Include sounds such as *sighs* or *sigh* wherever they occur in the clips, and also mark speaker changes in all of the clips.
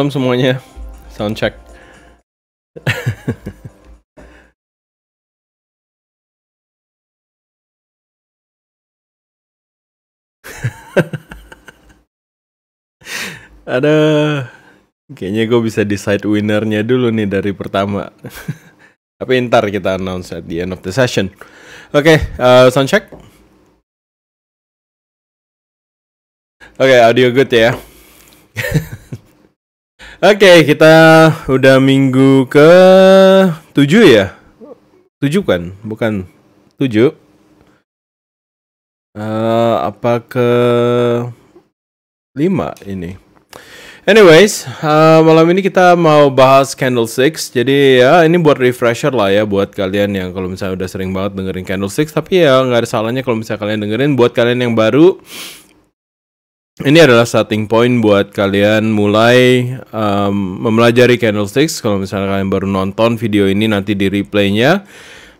Speaker 1: malam semuanya. Sound
Speaker 2: check. *laughs*
Speaker 3: Ada kayaknya gue bisa decide winnernya dulu nih dari pertama. *laughs* Tapi ntar kita announce at the end of the session.
Speaker 1: Oke, okay, uh, eh, sound check. Oke,
Speaker 3: okay, audio good ya. *laughs* Oke, okay, kita udah minggu ke tujuh ya? tujuh kan? Bukan tujuh Uh, apa ke lima ini? Anyways, uh, malam ini kita mau bahas candle 6. Jadi ya ini buat refresher lah ya buat kalian yang kalau misalnya udah sering banget dengerin candle 6. tapi ya nggak ada salahnya kalau misalnya kalian dengerin buat kalian yang baru ini adalah starting point buat kalian mulai um, mempelajari candlesticks. Kalau misalnya kalian baru nonton video ini nanti di replaynya.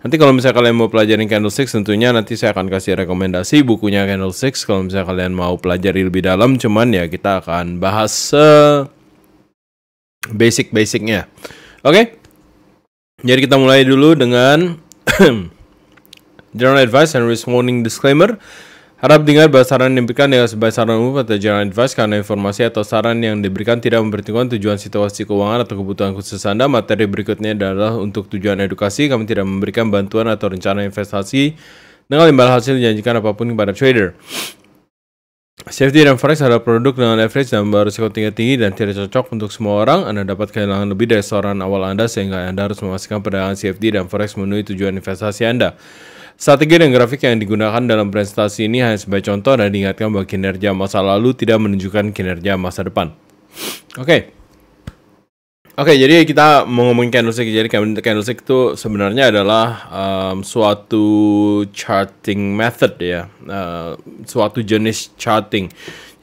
Speaker 3: Nanti kalau misalnya kalian mau pelajarin candlesticks tentunya nanti saya akan kasih rekomendasi bukunya candlesticks kalau misalnya kalian mau pelajari lebih dalam cuman ya kita akan bahas se basic-basicnya. Oke. Okay? Jadi kita mulai dulu dengan *coughs* general advice and risk warning disclaimer. Harap dengar bahwa saran yang diberikan dengan sebaik saran umum atau jangan advice karena informasi atau saran yang diberikan tidak mempertimbangkan tujuan situasi keuangan atau kebutuhan khusus Anda. Materi berikutnya adalah untuk tujuan edukasi. Kami tidak memberikan bantuan atau rencana investasi dengan imbal hasil dijanjikan apapun kepada trader. CFD dan forex adalah produk dengan leverage dan berisiko tinggi tinggi dan tidak cocok untuk semua orang. Anda dapat kehilangan lebih dari saran awal Anda sehingga Anda harus memastikan perdagangan CFD dan forex memenuhi tujuan investasi Anda. Strategi dan grafik yang digunakan dalam presentasi ini hanya sebagai contoh dan diingatkan bahwa kinerja masa lalu tidak menunjukkan kinerja masa depan. Oke. Okay. Oke, okay, jadi kita mau ngomongin candlestick. Jadi candlestick itu sebenarnya adalah um, suatu charting method ya, uh, suatu jenis charting.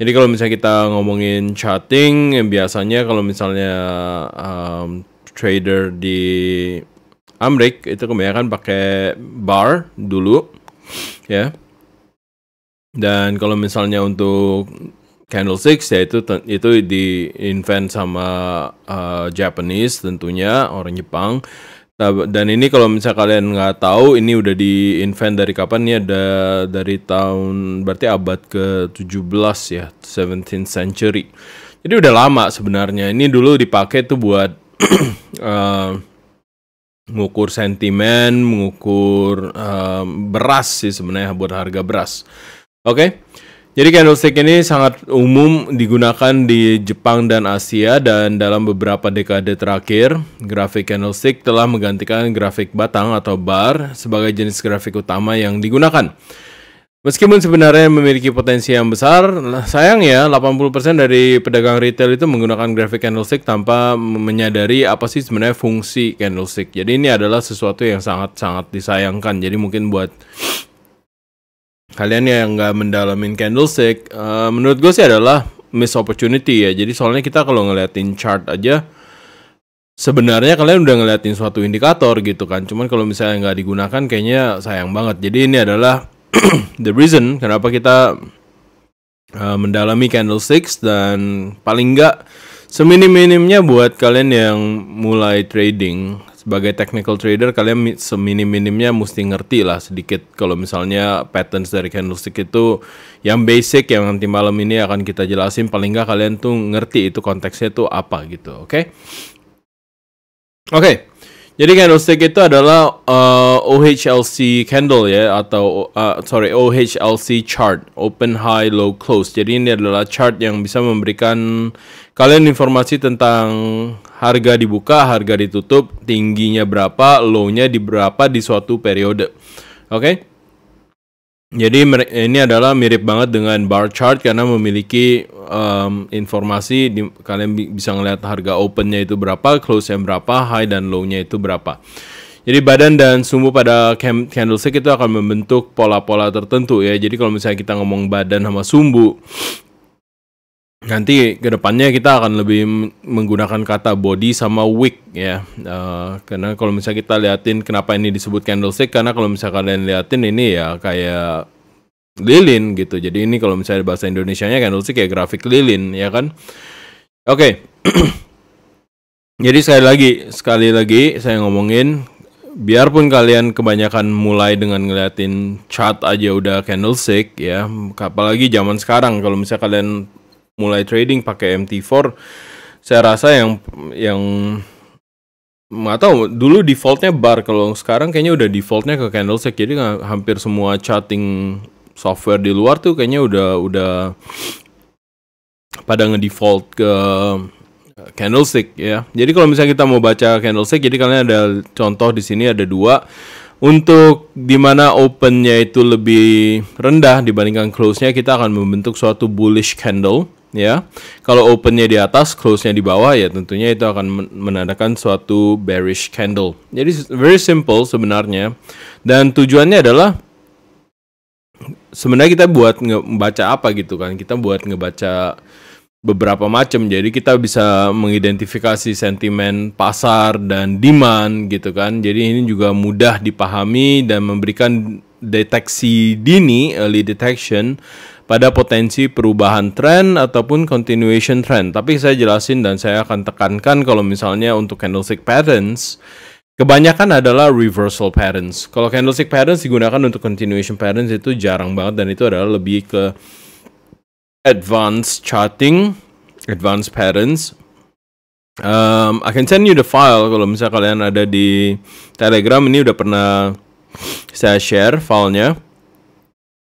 Speaker 3: Jadi kalau misalnya kita ngomongin charting, biasanya kalau misalnya um, trader di Amrik itu kebanyakan pakai bar dulu ya dan kalau misalnya untuk candlesticks ya itu itu di invent sama uh, Japanese tentunya orang Jepang dan ini kalau misalnya kalian nggak tahu ini udah di invent dari kapan ya ada dari tahun berarti abad ke-17 ya 17th century jadi udah lama sebenarnya ini dulu dipakai tuh buat uh, *clears throat* mengukur sentimen, mengukur uh, beras sih sebenarnya buat harga beras. Oke. Okay? Jadi candlestick ini sangat umum digunakan di Jepang dan Asia dan dalam beberapa dekade terakhir, grafik candlestick telah menggantikan grafik batang atau bar sebagai jenis grafik utama yang digunakan. Meskipun sebenarnya memiliki potensi yang besar, nah, sayang ya 80% dari pedagang retail itu menggunakan graphic candlestick tanpa menyadari apa sih sebenarnya fungsi candlestick. Jadi ini adalah sesuatu yang sangat-sangat disayangkan. Jadi mungkin buat kalian yang nggak mendalamin candlestick, uh, menurut gue sih adalah miss opportunity ya. Jadi soalnya kita kalau ngeliatin chart aja, sebenarnya kalian udah ngeliatin suatu indikator gitu kan. Cuman kalau misalnya nggak digunakan kayaknya sayang banget. Jadi ini adalah *clears throat* the reason kenapa kita uh, mendalami candlesticks dan paling nggak seminim-minimnya buat kalian yang mulai trading sebagai technical trader kalian seminim-minimnya mesti ngerti lah sedikit kalau misalnya patterns dari candlestick itu yang basic yang nanti malam ini akan kita jelasin paling nggak kalian tuh ngerti itu konteksnya tuh apa gitu oke okay? oke okay. Jadi candlestick itu adalah uh, OHLC candle ya atau uh, sorry OHLC chart open high low close. Jadi ini adalah chart yang bisa memberikan kalian informasi tentang harga dibuka, harga ditutup, tingginya berapa, low-nya di berapa di suatu periode. Oke? Okay? Jadi ini adalah mirip banget dengan bar chart karena memiliki um, informasi di, kalian bisa ngelihat harga opennya itu berapa, close yang berapa, high dan low-nya itu berapa. Jadi badan dan sumbu pada candlestick itu akan membentuk pola-pola tertentu ya. Jadi kalau misalnya kita ngomong badan sama sumbu nanti kedepannya kita akan lebih menggunakan kata body sama wick ya uh, karena kalau misalnya kita liatin kenapa ini disebut candlestick karena kalau misalnya kalian liatin ini ya kayak lilin gitu jadi ini kalau misalnya bahasa Indonesia-nya candlestick ya grafik lilin ya kan oke okay. *clears throat* jadi sekali lagi sekali lagi saya ngomongin biarpun kalian kebanyakan mulai dengan ngeliatin chart aja udah candlestick ya apalagi zaman sekarang kalau misalnya kalian mulai trading pakai MT4 saya rasa yang yang nggak tahu dulu defaultnya bar kalau sekarang kayaknya udah defaultnya ke candlestick jadi hampir semua charting software di luar tuh kayaknya udah udah pada ngedefault ke candlestick ya jadi kalau misalnya kita mau baca candlestick jadi kalian ada contoh di sini ada dua untuk dimana opennya itu lebih rendah dibandingkan close-nya kita akan membentuk suatu bullish candle ya. Kalau opennya di atas, close-nya di bawah ya tentunya itu akan menandakan suatu bearish candle. Jadi very simple sebenarnya. Dan tujuannya adalah sebenarnya kita buat ngebaca apa gitu kan. Kita buat ngebaca beberapa macam. Jadi kita bisa mengidentifikasi sentimen pasar dan demand gitu kan. Jadi ini juga mudah dipahami dan memberikan deteksi dini early detection pada potensi perubahan trend ataupun continuation trend. Tapi saya jelasin dan saya akan tekankan kalau misalnya untuk candlestick patterns, kebanyakan adalah reversal patterns. Kalau candlestick patterns digunakan untuk continuation patterns itu jarang banget dan itu adalah lebih ke advanced charting, advanced patterns. Um, I can send you the file kalau misalnya kalian ada di Telegram ini udah pernah saya share filenya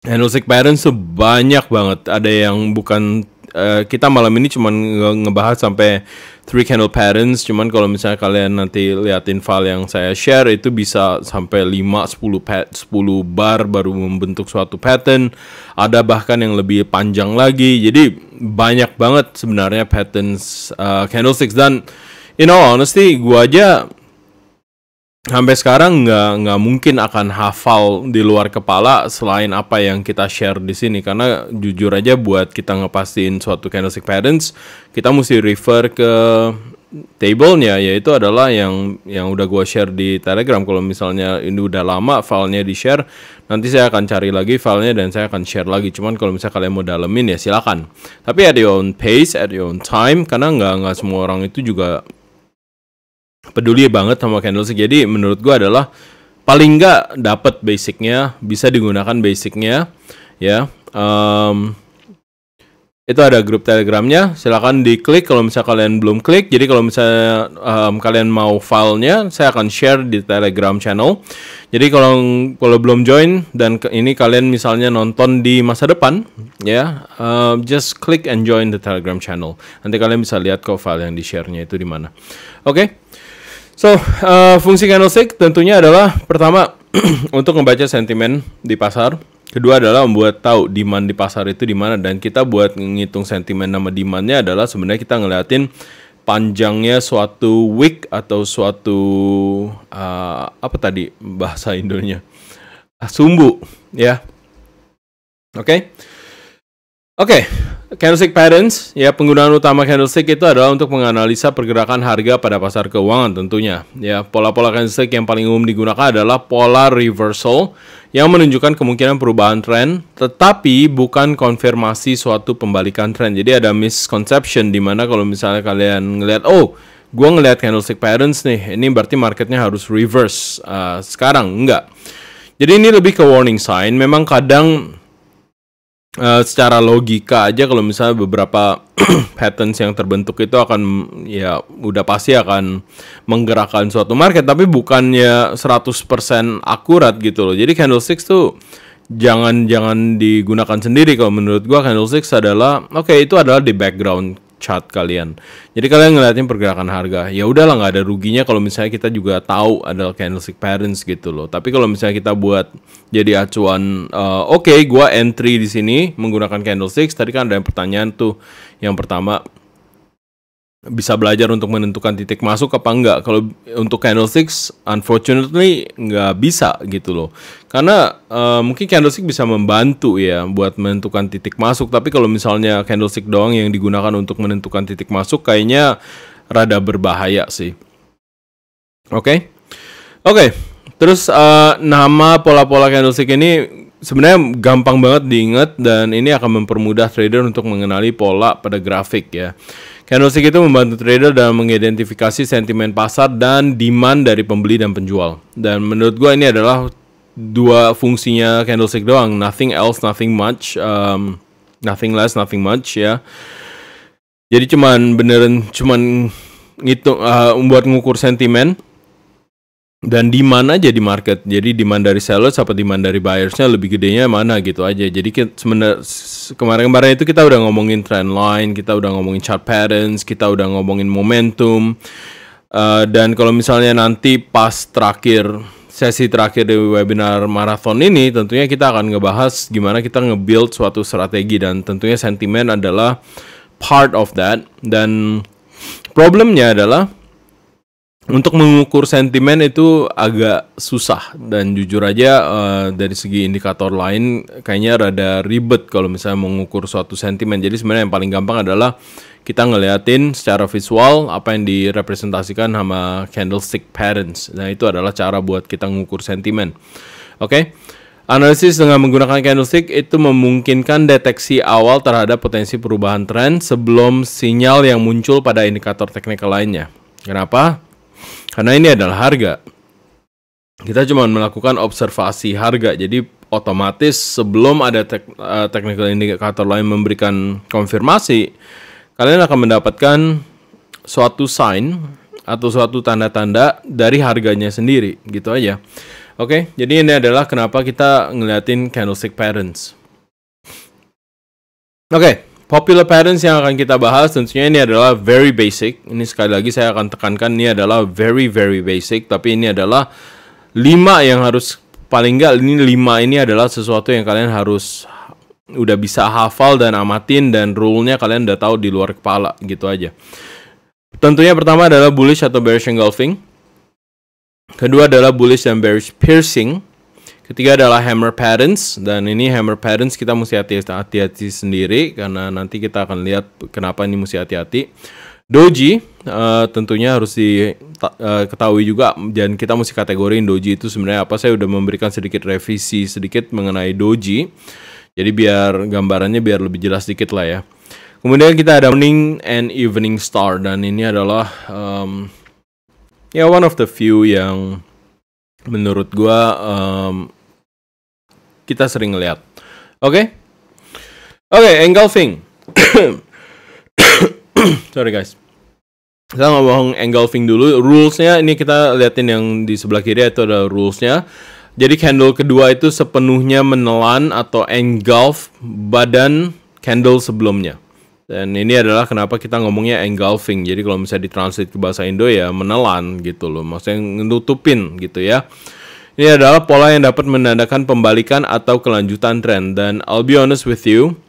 Speaker 3: Handlesick Parents tuh banyak banget. Ada yang bukan uh, kita malam ini cuman nge ngebahas sampai three candle patterns. Cuman kalau misalnya kalian nanti liatin file yang saya share itu bisa sampai 5 10 pat, 10 bar baru membentuk suatu pattern. Ada bahkan yang lebih panjang lagi. Jadi banyak banget sebenarnya patterns uh, candlesticks dan you know honestly gua aja sampai sekarang nggak nggak mungkin akan hafal di luar kepala selain apa yang kita share di sini karena jujur aja buat kita ngepastiin suatu candlestick patterns kita mesti refer ke tablenya yaitu adalah yang yang udah gua share di telegram kalau misalnya ini udah lama filenya di share nanti saya akan cari lagi filenya dan saya akan share lagi cuman kalau misalnya kalian mau dalemin ya silakan tapi at your own pace at your own time karena nggak nggak semua orang itu juga peduli banget sama candle sih. Jadi menurut gua adalah paling nggak dapat basicnya, bisa digunakan basicnya, ya. Um, itu ada grup telegramnya silahkan diklik kalau misalnya kalian belum klik jadi kalau misalnya um, kalian mau filenya saya akan share di telegram channel jadi kalau kalau belum join dan ke, ini kalian misalnya nonton di masa depan ya yeah, um, just click and join the telegram channel nanti kalian bisa lihat kok file yang di sharenya itu di mana oke okay? So, uh, fungsi candlestick tentunya adalah pertama *clears throat* untuk membaca sentimen di pasar. Kedua adalah membuat tahu demand di pasar itu di mana dan kita buat menghitung sentimen nama demandnya adalah sebenarnya kita ngeliatin panjangnya suatu week atau suatu uh, apa tadi bahasa Indonya sumbu ya. Oke. Okay? Oke, okay, candlestick patterns, ya penggunaan utama candlestick itu adalah untuk menganalisa pergerakan harga pada pasar keuangan tentunya. Ya, pola-pola candlestick yang paling umum digunakan adalah pola reversal yang menunjukkan kemungkinan perubahan tren, tetapi bukan konfirmasi suatu pembalikan tren. Jadi ada misconception di mana kalau misalnya kalian ngelihat, oh, gue ngelihat candlestick patterns nih, ini berarti marketnya harus reverse uh, sekarang, enggak. Jadi ini lebih ke warning sign. Memang kadang uh, secara logika aja kalau misalnya beberapa *clears throat* patterns yang terbentuk itu akan ya udah pasti akan menggerakkan suatu market tapi bukannya 100% akurat gitu loh. Jadi candlestick tuh jangan jangan digunakan sendiri kalau menurut gua candlestick adalah oke okay, itu adalah di background chart kalian. Jadi kalian ngeliatin pergerakan harga. Ya udahlah nggak ada ruginya kalau misalnya kita juga tahu ada candlestick patterns gitu loh. Tapi kalau misalnya kita buat jadi acuan, uh, oke, okay, gua entry di sini menggunakan candlestick. Tadi kan ada yang pertanyaan tuh, yang pertama bisa belajar untuk menentukan titik masuk apa enggak. Kalau untuk candlesticks, unfortunately nggak bisa gitu loh. Karena uh, mungkin candlestick bisa membantu ya buat menentukan titik masuk. Tapi kalau misalnya candlestick doang yang digunakan untuk menentukan titik masuk, kayaknya rada berbahaya sih. Oke, okay? oke. Okay. Terus uh, nama pola-pola candlestick ini sebenarnya gampang banget diingat dan ini akan mempermudah trader untuk mengenali pola pada grafik ya. Candlestick itu membantu trader dalam mengidentifikasi sentimen pasar dan demand dari pembeli dan penjual. Dan menurut gue ini adalah dua fungsinya candlestick doang, nothing else, nothing much, um, nothing less, nothing much ya. Jadi cuman beneran cuman ngitung uh, buat ngukur sentimen dan demand aja di market. Jadi demand dari sellers apa demand dari buyersnya lebih gedenya mana gitu aja. Jadi sebenarnya kemarin-kemarin itu kita udah ngomongin trend line, kita udah ngomongin chart patterns, kita udah ngomongin momentum. Uh, dan kalau misalnya nanti pas terakhir sesi terakhir di webinar marathon ini tentunya kita akan ngebahas gimana kita nge-build suatu strategi dan tentunya sentimen adalah part of that dan problemnya adalah untuk mengukur sentimen itu agak susah dan jujur aja uh, dari segi indikator lain kayaknya rada ribet kalau misalnya mengukur suatu sentimen. Jadi sebenarnya yang paling gampang adalah kita ngeliatin secara visual apa yang direpresentasikan sama candlestick patterns. Nah, itu adalah cara buat kita mengukur sentimen. Oke. Okay? Analisis dengan menggunakan candlestick itu memungkinkan deteksi awal terhadap potensi perubahan tren sebelum sinyal yang muncul pada indikator teknikal lainnya. Kenapa? Karena ini adalah harga. Kita cuma melakukan observasi harga. Jadi otomatis sebelum ada tek, uh, technical indicator lain memberikan konfirmasi, kalian akan mendapatkan suatu sign atau suatu tanda-tanda dari harganya sendiri, gitu aja. Oke, okay, jadi ini adalah kenapa kita ngeliatin candlestick patterns. Oke, okay, Popular patterns yang akan kita bahas tentunya ini adalah very basic. Ini sekali lagi saya akan tekankan ini adalah very very basic, tapi ini adalah 5 yang harus paling nggak. ini 5 ini adalah sesuatu yang kalian harus udah bisa hafal dan amatin dan rule-nya kalian udah tahu di luar kepala gitu aja. Tentunya pertama adalah bullish atau bearish engulfing. Kedua adalah bullish dan bearish piercing. Ketiga adalah hammer patterns dan ini hammer patterns kita mesti hati-hati sendiri karena nanti kita akan lihat kenapa ini mesti hati-hati. Doji uh, tentunya harus diketahui eh, uh, juga dan kita mesti kategoriin doji itu sebenarnya apa. Saya sudah memberikan sedikit revisi sedikit mengenai doji. Jadi biar gambarannya biar lebih jelas sedikit lah ya. Kemudian kita ada morning and evening star dan ini adalah um, ya one of the few yang menurut gua um, kita sering lihat. Oke? Okay? Oke, okay, engulfing. *coughs* Sorry guys. Kita ngomong engulfing dulu. Rulesnya ini kita liatin yang di sebelah kiri itu ada rulesnya. Jadi candle kedua itu sepenuhnya menelan atau engulf badan candle sebelumnya. Dan ini adalah kenapa kita ngomongnya engulfing. Jadi kalau misalnya ditranslate ke bahasa Indo ya menelan gitu loh. Maksudnya nutupin gitu ya. Ini adalah pola yang dapat menandakan pembalikan atau kelanjutan tren. Dan I'll be honest with you,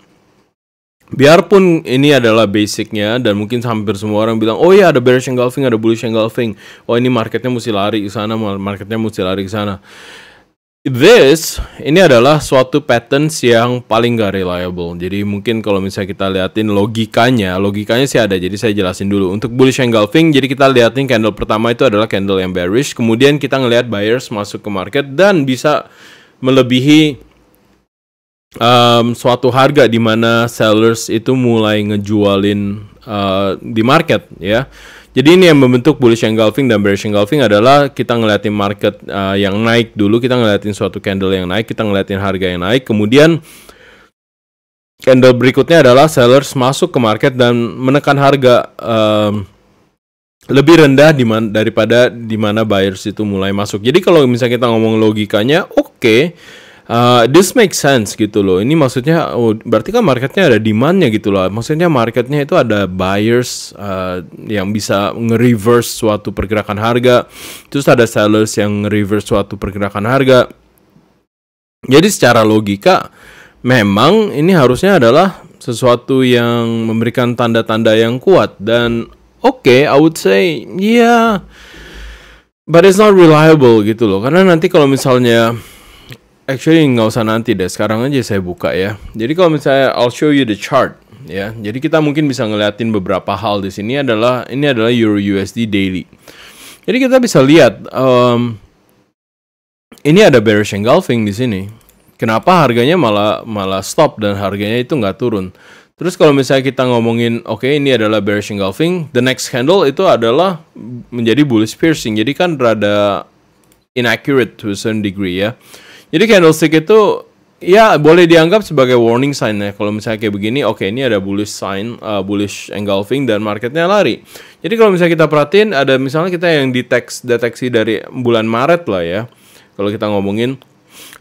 Speaker 3: biarpun ini adalah basicnya dan mungkin hampir semua orang bilang, oh iya ada bearish engulfing, ada bullish engulfing. Oh ini marketnya mesti lari ke sana, marketnya mesti lari ke sana. This ini adalah suatu pattern yang paling gak reliable. Jadi mungkin kalau misalnya kita liatin logikanya, logikanya sih ada. Jadi saya jelasin dulu. Untuk bullish engulfing, jadi kita liatin candle pertama itu adalah candle yang bearish. Kemudian kita ngelihat buyers masuk ke market dan bisa melebihi um, suatu harga di mana sellers itu mulai ngejualin uh, di market ya. Jadi ini yang membentuk bullish engulfing dan bearish engulfing adalah kita ngeliatin market uh, yang naik dulu, kita ngeliatin suatu candle yang naik, kita ngeliatin harga yang naik, kemudian candle berikutnya adalah sellers masuk ke market dan menekan harga uh, lebih rendah diman daripada di mana buyers itu mulai masuk. Jadi kalau misalnya kita ngomong logikanya, oke. Okay, uh, this makes sense gitu loh. Ini maksudnya oh, berarti kan marketnya ada demandnya gitu loh. Maksudnya marketnya itu ada buyers uh, yang bisa nge-reverse suatu pergerakan harga. Terus ada sellers yang nge-reverse suatu pergerakan harga. Jadi secara logika memang ini harusnya adalah sesuatu yang memberikan tanda-tanda yang kuat dan oke okay, I would say yeah but it's not reliable gitu loh karena nanti kalau misalnya Actually nggak usah nanti deh, sekarang aja saya buka ya. Jadi kalau misalnya I'll show you the chart ya. Jadi kita mungkin bisa ngeliatin beberapa hal di sini adalah ini adalah Euro USD daily. Jadi kita bisa lihat um, ini ada bearish engulfing di sini. Kenapa harganya malah malah stop dan harganya itu nggak turun? Terus kalau misalnya kita ngomongin, oke okay, ini adalah bearish engulfing, the next candle itu adalah menjadi bullish piercing. Jadi kan rada inaccurate to a certain degree ya. Jadi candlestick itu ya boleh dianggap sebagai warning sign ya. Kalau misalnya kayak begini, oke okay, ini ada bullish sign, uh, bullish engulfing dan marketnya lari. Jadi kalau misalnya kita perhatiin ada misalnya kita yang deteks deteksi dari bulan Maret lah ya. Kalau kita ngomongin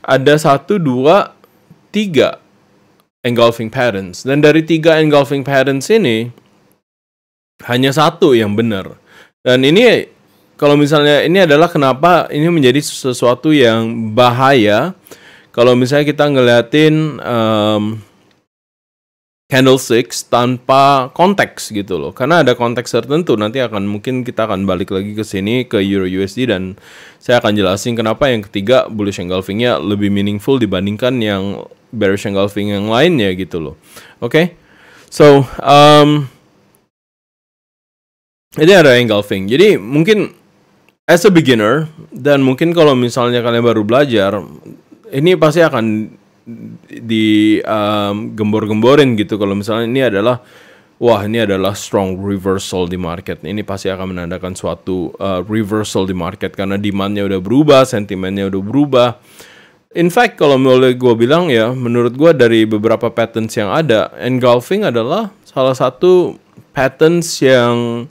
Speaker 3: ada satu dua tiga engulfing patterns dan dari tiga engulfing patterns ini hanya satu yang benar dan ini kalau misalnya ini adalah kenapa ini menjadi sesuatu yang bahaya kalau misalnya kita ngeliatin um, candlesticks tanpa konteks gitu loh karena ada konteks tertentu nanti akan mungkin kita akan balik lagi ke sini ke euro USD dan saya akan jelasin kenapa yang ketiga bullish engulfingnya lebih meaningful dibandingkan yang bearish engulfing yang lainnya gitu loh oke okay? so um, ini ada engulfing jadi mungkin as a beginner dan mungkin kalau misalnya kalian baru belajar ini pasti akan di um, gembor-gemborin gitu kalau misalnya ini adalah wah ini adalah strong reversal di market ini pasti akan menandakan suatu uh, reversal di market karena demandnya udah berubah sentimennya udah berubah In fact, kalau boleh gue bilang ya, menurut gue dari beberapa patterns yang ada, engulfing adalah salah satu patterns yang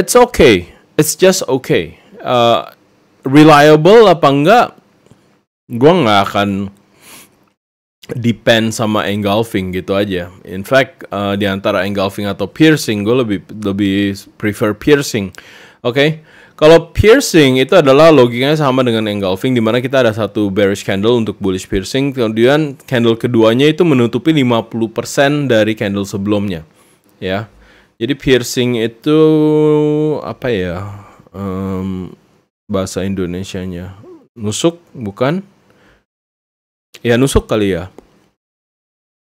Speaker 3: it's okay it's just okay. Uh, reliable apa enggak? Gua nggak akan depend sama engulfing gitu aja. In fact, uh, di antara engulfing atau piercing, gue lebih lebih prefer piercing. Oke, okay? kalau piercing itu adalah logikanya sama dengan engulfing, di mana kita ada satu bearish candle untuk bullish piercing, kemudian candle keduanya itu menutupi 50% dari candle sebelumnya, ya. Yeah jadi piercing itu apa ya um, bahasa nya Nusuk bukan? Ya nusuk kali ya.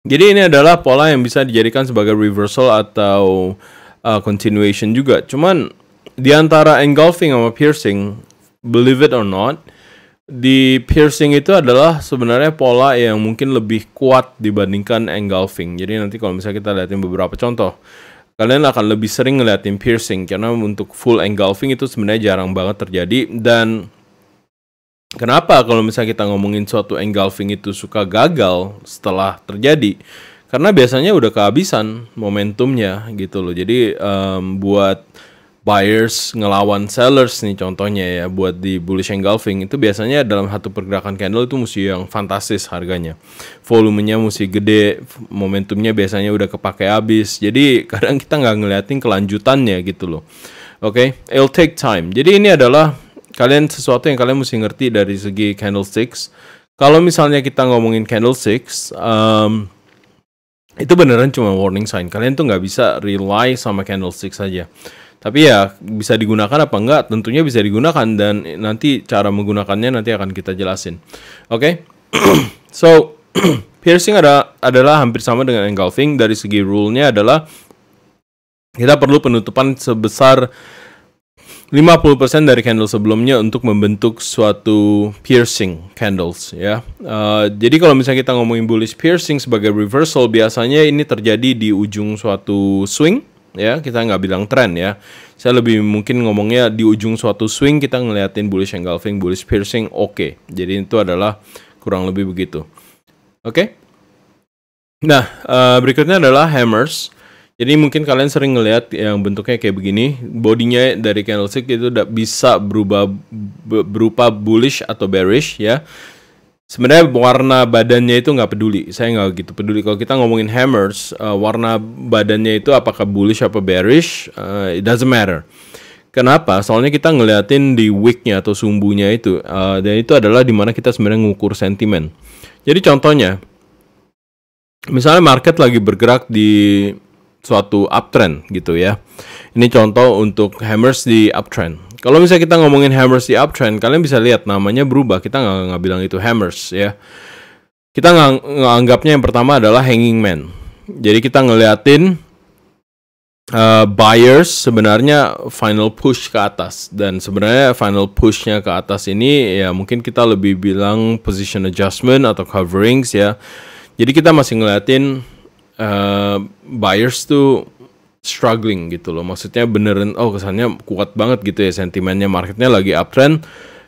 Speaker 3: Jadi ini adalah pola yang bisa dijadikan sebagai reversal atau uh, continuation juga. Cuman di antara engulfing sama piercing, believe it or not, di piercing itu adalah sebenarnya pola yang mungkin lebih kuat dibandingkan engulfing. Jadi nanti kalau misalnya kita lihatin beberapa contoh, kalian akan lebih sering ngeliatin piercing karena untuk full engulfing itu sebenarnya jarang banget terjadi dan Kenapa kalau misalnya kita ngomongin suatu engulfing itu suka gagal setelah terjadi? Karena biasanya udah kehabisan momentumnya gitu loh. Jadi um, buat buyers ngelawan sellers nih contohnya ya buat di bullish engulfing itu biasanya dalam satu pergerakan candle itu mesti yang fantastis harganya volumenya mesti gede momentumnya biasanya udah kepake habis jadi *laughs* kadang kita nggak ngeliatin kelanjutannya gitu loh oke okay? it'll take time jadi ini adalah kalian sesuatu yang kalian mesti ngerti dari segi candlesticks kalau misalnya kita ngomongin candlesticks um, itu beneran cuma warning sign kalian tuh nggak bisa rely sama candlesticks saja tapi ya bisa digunakan apa enggak? Tentunya bisa digunakan dan nanti cara menggunakannya nanti akan kita jelasin. Oke. Okay? *clears throat* so, *clears throat* piercing ada adalah hampir sama dengan engulfing dari segi rule-nya adalah kita perlu penutupan sebesar 50% dari candle sebelumnya untuk membentuk suatu piercing candles ya. Uh, jadi kalau misalnya kita ngomongin bullish piercing sebagai reversal biasanya ini terjadi di ujung suatu swing ya kita nggak bilang tren ya saya lebih mungkin ngomongnya di ujung suatu swing kita ngeliatin bullish engulfing bullish piercing oke okay. jadi itu adalah kurang lebih begitu oke okay? nah uh, berikutnya adalah hammers jadi mungkin kalian sering ngelihat yang bentuknya kayak begini, bodinya dari candlestick itu bisa berubah berupa bullish atau bearish ya sebenarnya warna badannya itu nggak peduli saya nggak gitu peduli kalau kita ngomongin hammers uh, warna badannya itu apakah bullish apa bearish uh, it doesn't matter kenapa soalnya kita ngeliatin di wicknya atau sumbunya itu uh, dan itu adalah dimana kita sebenarnya ngukur sentimen jadi contohnya misalnya market lagi bergerak di suatu uptrend gitu ya ini contoh untuk hammers di uptrend kalau misalnya kita ngomongin hammers di uptrend, kalian bisa lihat namanya berubah. Kita nggak nggak bilang itu hammers ya. Kita nggak anggapnya yang pertama adalah hanging man. Jadi kita ngeliatin uh, buyers sebenarnya final push ke atas dan sebenarnya final pushnya ke atas ini ya mungkin kita lebih bilang position adjustment atau coverings ya. Jadi kita masih ngeliatin uh, buyers tuh struggling gitu loh. Maksudnya beneran oh kesannya kuat banget gitu ya sentimennya marketnya lagi uptrend.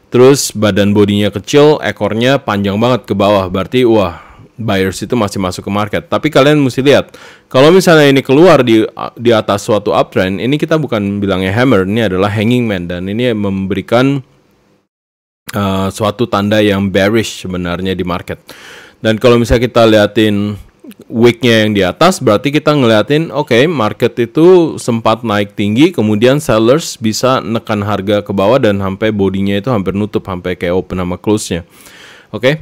Speaker 3: Terus badan bodinya kecil, ekornya panjang banget ke bawah. Berarti wah buyers itu masih masuk ke market. Tapi kalian mesti lihat, kalau misalnya ini keluar di di atas suatu uptrend, ini kita bukan bilangnya hammer, ini adalah hanging man dan ini memberikan uh, suatu tanda yang bearish sebenarnya di market. Dan kalau misalnya kita liatin weeknya yang di atas berarti kita ngeliatin oke okay, market itu sempat naik tinggi kemudian sellers bisa nekan harga ke bawah dan sampai bodinya itu hampir nutup sampai kayak open sama close-nya. Oke. Okay?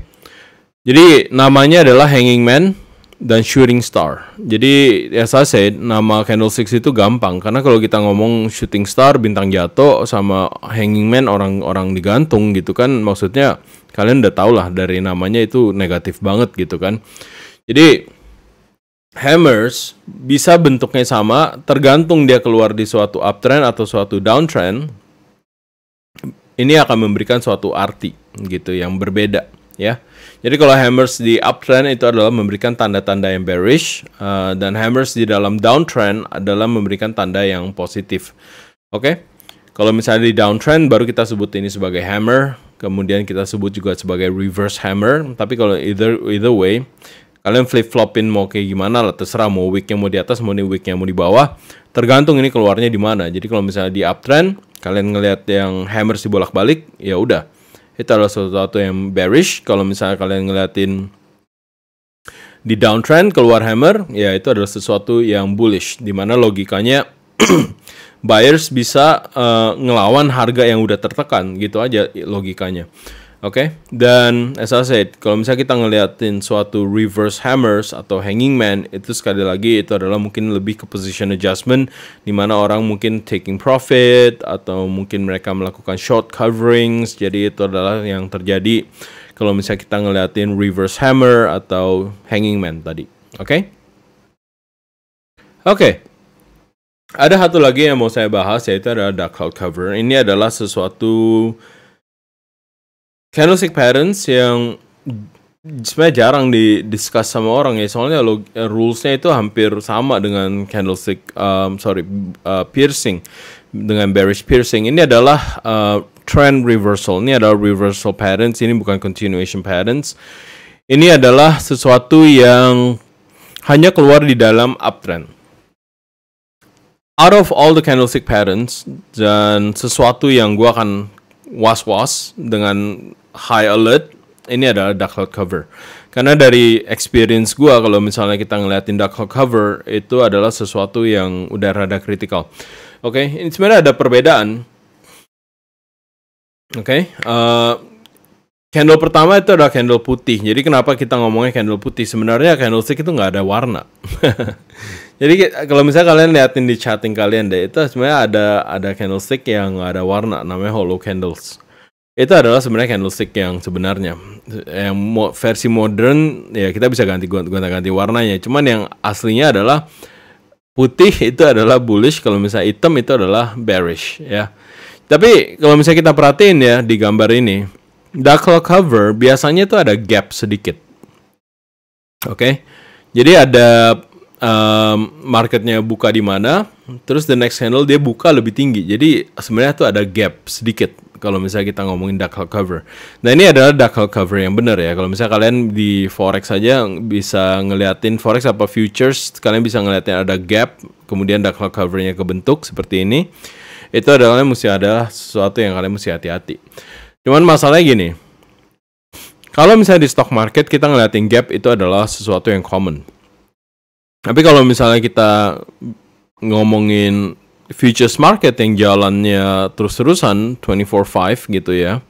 Speaker 3: Jadi namanya adalah hanging man dan shooting star. Jadi ya saya said nama candlestick itu gampang karena kalau kita ngomong shooting star bintang jatuh sama hanging man orang-orang digantung gitu kan maksudnya kalian udah tau lah dari namanya itu negatif banget gitu kan. Jadi hammers bisa bentuknya sama tergantung dia keluar di suatu uptrend atau suatu downtrend ini akan memberikan suatu arti gitu yang berbeda ya jadi kalau hammers di uptrend itu adalah memberikan tanda-tanda yang bearish uh, dan hammers di dalam downtrend adalah memberikan tanda yang positif oke okay? kalau misalnya di downtrend baru kita sebut ini sebagai hammer kemudian kita sebut juga sebagai reverse hammer tapi kalau either either way kalian flip flopin mau kayak gimana lah terserah mau weeknya mau di atas mau di weeknya mau di bawah tergantung ini keluarnya di mana jadi kalau misalnya di uptrend kalian ngelihat yang hammer si bolak balik ya udah itu adalah sesuatu yang bearish kalau misalnya kalian ngeliatin di downtrend keluar hammer ya itu adalah sesuatu yang bullish Di mana logikanya *clears throat* buyers bisa uh, ngelawan harga yang udah tertekan gitu aja logikanya Oke, okay? dan as I said, kalau misalnya kita ngeliatin suatu reverse hammers atau hanging man, itu sekali lagi itu adalah mungkin lebih ke position adjustment, di mana orang mungkin taking profit atau mungkin mereka melakukan short coverings, jadi itu adalah yang terjadi kalau misalnya kita ngeliatin reverse hammer atau hanging man tadi. Oke? Okay? Oke. Okay. Ada satu lagi yang mau saya bahas yaitu adalah dark cloud cover. Ini adalah sesuatu Candlestick Parents yang sebenarnya jarang di discuss sama orang ya soalnya lo eh, rulesnya itu hampir sama dengan candlestick um, sorry uh, piercing dengan bearish piercing ini adalah uh, trend reversal ini adalah reversal patterns ini bukan continuation patterns ini adalah sesuatu yang hanya keluar di dalam uptrend out of all the candlestick patterns dan sesuatu yang gua akan was-was dengan high alert ini adalah dark cloud cover. Karena dari experience gua kalau misalnya kita ngeliatin dark cloud cover itu adalah sesuatu yang udah rada kritikal. Oke, okay? ini sebenarnya ada perbedaan. Oke, okay? uh, eh, candle pertama itu adalah candle putih. Jadi kenapa kita ngomongnya candle putih? Sebenarnya candlestick itu nggak ada warna. *laughs* Jadi kalau misalnya kalian liatin di chatting kalian deh, itu sebenarnya ada ada candlestick yang ada warna namanya hollow candles. Itu adalah sebenarnya candlestick yang sebenarnya. Yang mo versi modern ya kita bisa ganti gonta-ganti warnanya. Cuman yang aslinya adalah putih itu adalah bullish, kalau misalnya hitam itu adalah bearish ya. Tapi kalau misalnya kita perhatiin ya di gambar ini, dark cloud cover biasanya itu ada gap sedikit. Oke. Okay? Jadi ada um, marketnya buka di mana, terus the next handle dia buka lebih tinggi. Jadi sebenarnya tuh ada gap sedikit kalau misalnya kita ngomongin duck hole cover. Nah ini adalah duck hole cover yang benar ya. Kalau misalnya kalian di forex saja bisa ngeliatin forex apa futures, kalian bisa ngeliatin ada gap, kemudian duck hole covernya kebentuk seperti ini. Itu adalah mesti ada sesuatu yang kalian mesti hati-hati. Cuman masalahnya gini, kalau misalnya di stock market kita ngeliatin gap itu adalah sesuatu yang common tapi kalau misalnya kita ngomongin futures market yang jalannya terus-terusan 24/5 gitu ya.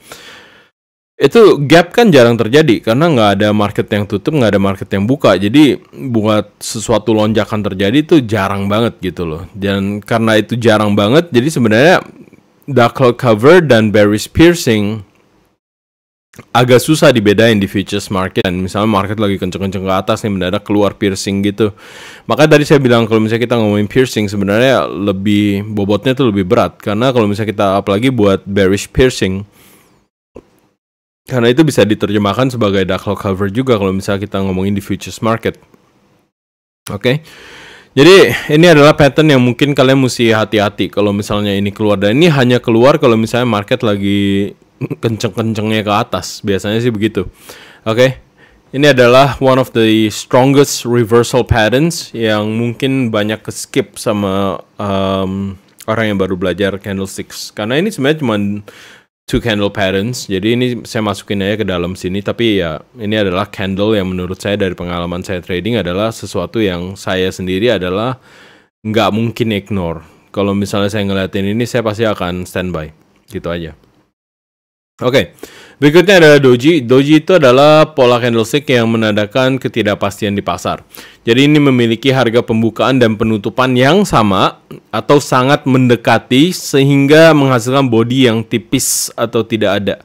Speaker 3: Itu gap kan jarang terjadi karena nggak ada market yang tutup, nggak ada market yang buka. Jadi buat sesuatu lonjakan terjadi itu jarang banget gitu loh. Dan karena itu jarang banget, jadi sebenarnya dark cloud cover dan bearish piercing agak susah dibedain di futures market dan misalnya market lagi kenceng-kenceng ke atas nih mendadak keluar piercing gitu maka tadi saya bilang kalau misalnya kita ngomongin piercing sebenarnya lebih bobotnya tuh lebih berat karena kalau misalnya kita apalagi buat bearish piercing karena itu bisa diterjemahkan sebagai dark cloud cover juga kalau misalnya kita ngomongin di futures market oke okay? Jadi ini adalah pattern yang mungkin kalian mesti hati-hati kalau misalnya ini keluar dan ini hanya keluar kalau misalnya market lagi kenceng-kencengnya ke atas. Biasanya sih begitu. Oke. Okay. Ini adalah one of the strongest reversal patterns yang mungkin banyak ke skip sama um, orang yang baru belajar candlesticks. Karena ini sebenarnya cuma two candle patterns. Jadi ini saya masukin aja ke dalam sini. Tapi ya ini adalah candle yang menurut saya dari pengalaman saya trading adalah sesuatu yang saya sendiri adalah nggak mungkin ignore. Kalau misalnya saya ngeliatin ini, saya pasti akan standby. Gitu aja. Oke, okay. berikutnya adalah doji. Doji itu adalah pola candlestick yang menandakan ketidakpastian di pasar. Jadi ini memiliki harga pembukaan dan penutupan yang sama atau sangat mendekati sehingga menghasilkan body yang tipis atau tidak ada.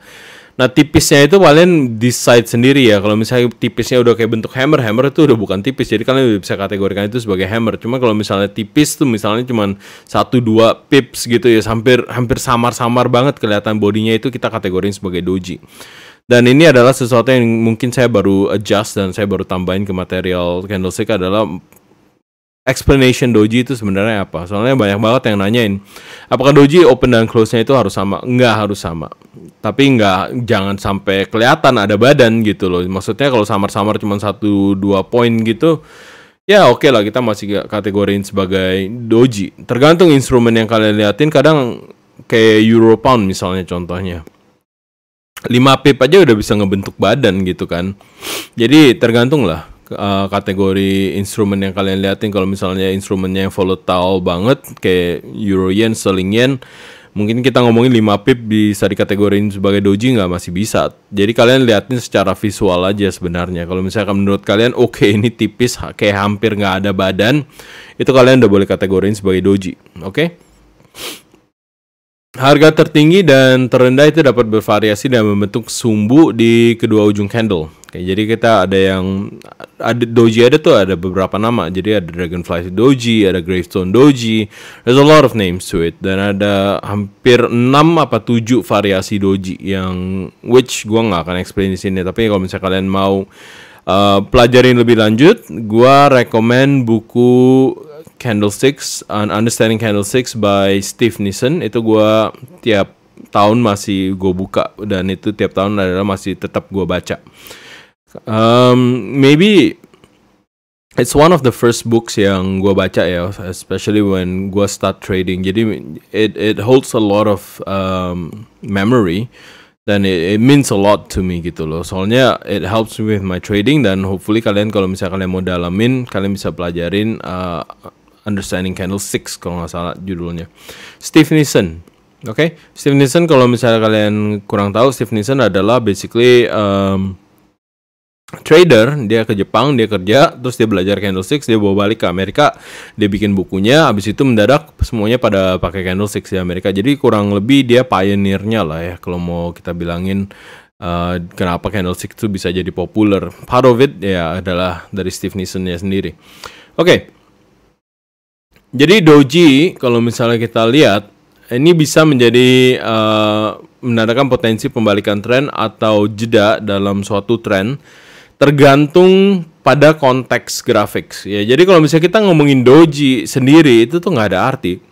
Speaker 3: Nah tipisnya itu kalian decide sendiri ya. Kalau misalnya tipisnya udah kayak bentuk hammer, hammer itu udah bukan tipis. Jadi kalian bisa kategorikan itu sebagai hammer. Cuma kalau misalnya tipis tuh misalnya cuma 1 2 pips gitu ya, hampir hampir samar-samar banget kelihatan bodinya itu kita kategorin sebagai doji. Dan ini adalah sesuatu yang mungkin saya baru adjust dan saya baru tambahin ke material candlestick adalah explanation doji itu sebenarnya apa? Soalnya banyak banget yang nanyain, apakah doji open dan close-nya itu harus sama? Enggak harus sama. Tapi enggak jangan sampai kelihatan ada badan gitu loh. Maksudnya kalau samar-samar cuma satu dua poin gitu, ya oke okay lah kita masih kategoriin sebagai doji. Tergantung instrumen yang kalian liatin, kadang kayak euro pound misalnya contohnya. 5 pip aja udah bisa ngebentuk badan gitu kan. Jadi tergantung lah uh, kategori instrumen yang kalian liatin kalau misalnya instrumennya yang volatile banget kayak euro yen, sterling yen mungkin kita ngomongin 5 pip bisa dikategorin sebagai doji nggak masih bisa jadi kalian liatin secara visual aja sebenarnya kalau misalnya menurut kalian oke okay, ini tipis kayak hampir nggak ada badan itu kalian udah boleh kategorin sebagai doji oke okay? Harga tertinggi dan terendah itu dapat bervariasi dan membentuk sumbu di kedua ujung candle. Oke, jadi kita ada yang ada doji ada tuh ada beberapa nama. Jadi ada Dragonfly Doji, ada Gravestone Doji. There's a lot of names to it dan ada hampir 6 apa 7 variasi doji yang which gua nggak akan explain di sini, tapi kalau misalnya kalian mau uh, pelajarin lebih lanjut, gua rekomend buku Candlesticks, and Understanding Candlesticks by Steve Nissen. Itu gua tiap tahun masih gue buka dan itu tiap tahun adalah masih tetap gue baca. Um, maybe it's one of the first books yang gue baca ya, especially when gue start trading. Jadi it it holds a lot of um, memory dan it, it means a lot to me gitu loh. Soalnya it helps me with my trading dan hopefully kalian kalau misalnya kalian mau dalamin, kalian bisa pelajarin uh, Understanding candle six kalau nggak salah judulnya. Steve Nissen. Oke, okay? Steve Nissen kalau misalnya kalian kurang tahu, Steve Nissen adalah basically um, trader, dia ke Jepang, dia kerja, terus dia belajar candlestick dia bawa balik ke Amerika, dia bikin bukunya, habis itu mendadak semuanya pada pakai candlestick di Amerika. Jadi kurang lebih dia pioneernya lah ya kalau mau kita bilangin uh, kenapa candlestick itu bisa jadi populer. Part of it ya adalah dari Steve Nissen-nya sendiri. Oke. Okay. Jadi doji kalau misalnya kita lihat ini bisa menjadi uh, menandakan potensi pembalikan tren atau jeda dalam suatu tren tergantung pada konteks grafik ya jadi kalau misalnya kita ngomongin doji sendiri itu tuh nggak ada arti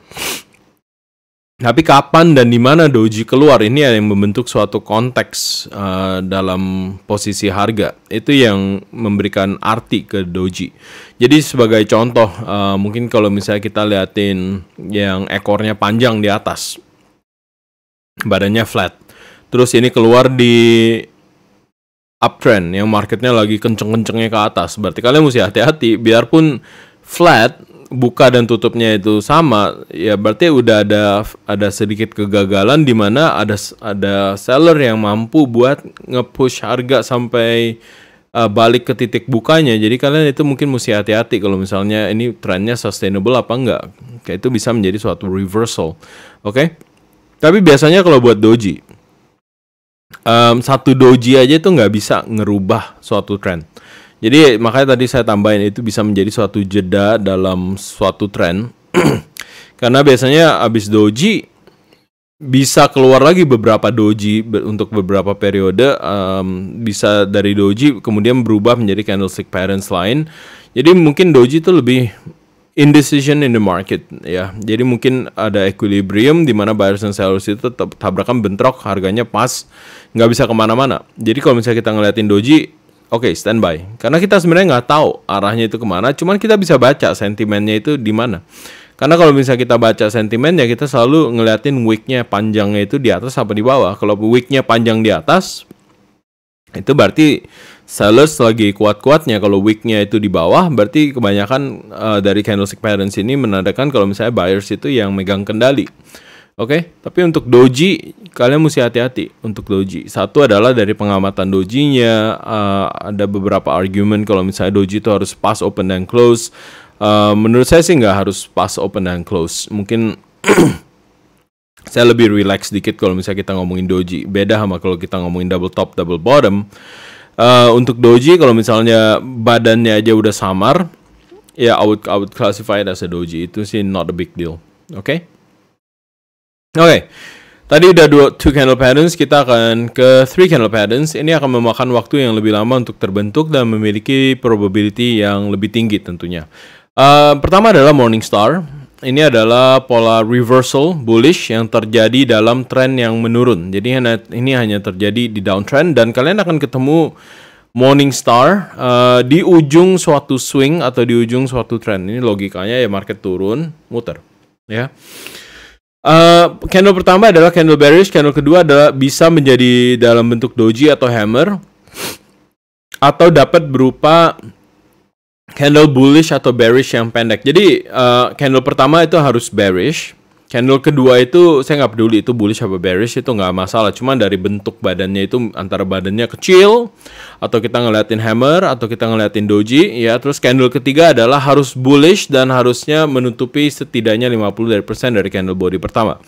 Speaker 3: tapi kapan dan di mana doji keluar ini yang membentuk suatu konteks uh, dalam posisi harga itu yang memberikan arti ke doji. Jadi sebagai contoh uh, mungkin kalau misalnya kita liatin yang ekornya panjang di atas, badannya flat, terus ini keluar di uptrend yang marketnya lagi kenceng-kencengnya ke atas. Berarti kalian mesti hati-hati. Biarpun flat buka dan tutupnya itu sama, ya berarti udah ada ada sedikit kegagalan di mana ada ada seller yang mampu buat ngepush harga sampai uh, balik ke titik bukanya. Jadi kalian itu mungkin mesti hati-hati kalau misalnya ini trennya sustainable apa enggak. Kayak itu bisa menjadi suatu reversal. Oke? Okay? Tapi biasanya kalau buat doji, um, satu doji aja itu nggak bisa ngerubah suatu tren. Jadi makanya tadi saya tambahin itu bisa menjadi suatu jeda dalam suatu tren. *clears throat* Karena biasanya abis doji bisa keluar lagi beberapa doji untuk beberapa periode um, bisa dari doji kemudian berubah menjadi candlestick parents lain. Jadi mungkin doji itu lebih indecision in the market ya. Jadi mungkin ada equilibrium di mana buyers and sellers itu tetap tabrakan bentrok, harganya pas, nggak bisa kemana-mana. Jadi kalau misalnya kita ngeliatin doji, oke okay, standby. Karena kita sebenarnya nggak tahu arahnya itu kemana, cuman kita bisa baca sentimennya itu di mana. Karena kalau misalnya kita baca sentimennya, kita selalu ngeliatin weeknya panjangnya itu di atas apa di bawah. Kalau weeknya panjang di atas, itu berarti sellers lagi kuat-kuatnya kalau weeknya itu di bawah berarti kebanyakan uh, dari candlestick patterns ini menandakan kalau misalnya buyers itu yang megang kendali oke okay? tapi untuk doji kalian mesti hati-hati untuk doji satu adalah dari pengamatan dojinya uh, ada beberapa argumen kalau misalnya doji itu harus pas open dan close uh, menurut saya sih nggak harus pas open dan close mungkin *clears throat* saya lebih relax dikit kalau misalnya kita ngomongin doji beda sama kalau kita ngomongin double top double bottom Eh, untuk doji kalau misalnya badannya aja udah samar, ya yeah, I would I would classify it as a doji. Itu sih not a big deal. Oke? Okay? Oke. Okay. Tadi udah dua two candle patterns, kita akan ke three candle patterns. Ini akan memakan waktu yang lebih lama untuk terbentuk dan memiliki probability yang lebih tinggi tentunya. Uh, pertama adalah Morning Star ini adalah pola reversal bullish yang terjadi dalam tren yang menurun. Jadi ini hanya terjadi di downtrend dan kalian akan ketemu star uh, di ujung suatu swing atau di ujung suatu trend. Ini logikanya ya market turun, muter, ya. Uh, candle pertama adalah candle bearish, candle kedua adalah bisa menjadi dalam bentuk doji atau hammer atau dapat berupa candle bullish atau bearish yang pendek. Jadi uh, candle pertama itu harus bearish, candle kedua itu saya nggak peduli itu bullish apa bearish itu nggak masalah. Cuman dari bentuk badannya itu antara badannya kecil atau kita ngeliatin hammer atau kita ngeliatin doji ya. Terus candle ketiga adalah harus bullish dan harusnya menutupi setidaknya 50% dari persen dari candle body pertama.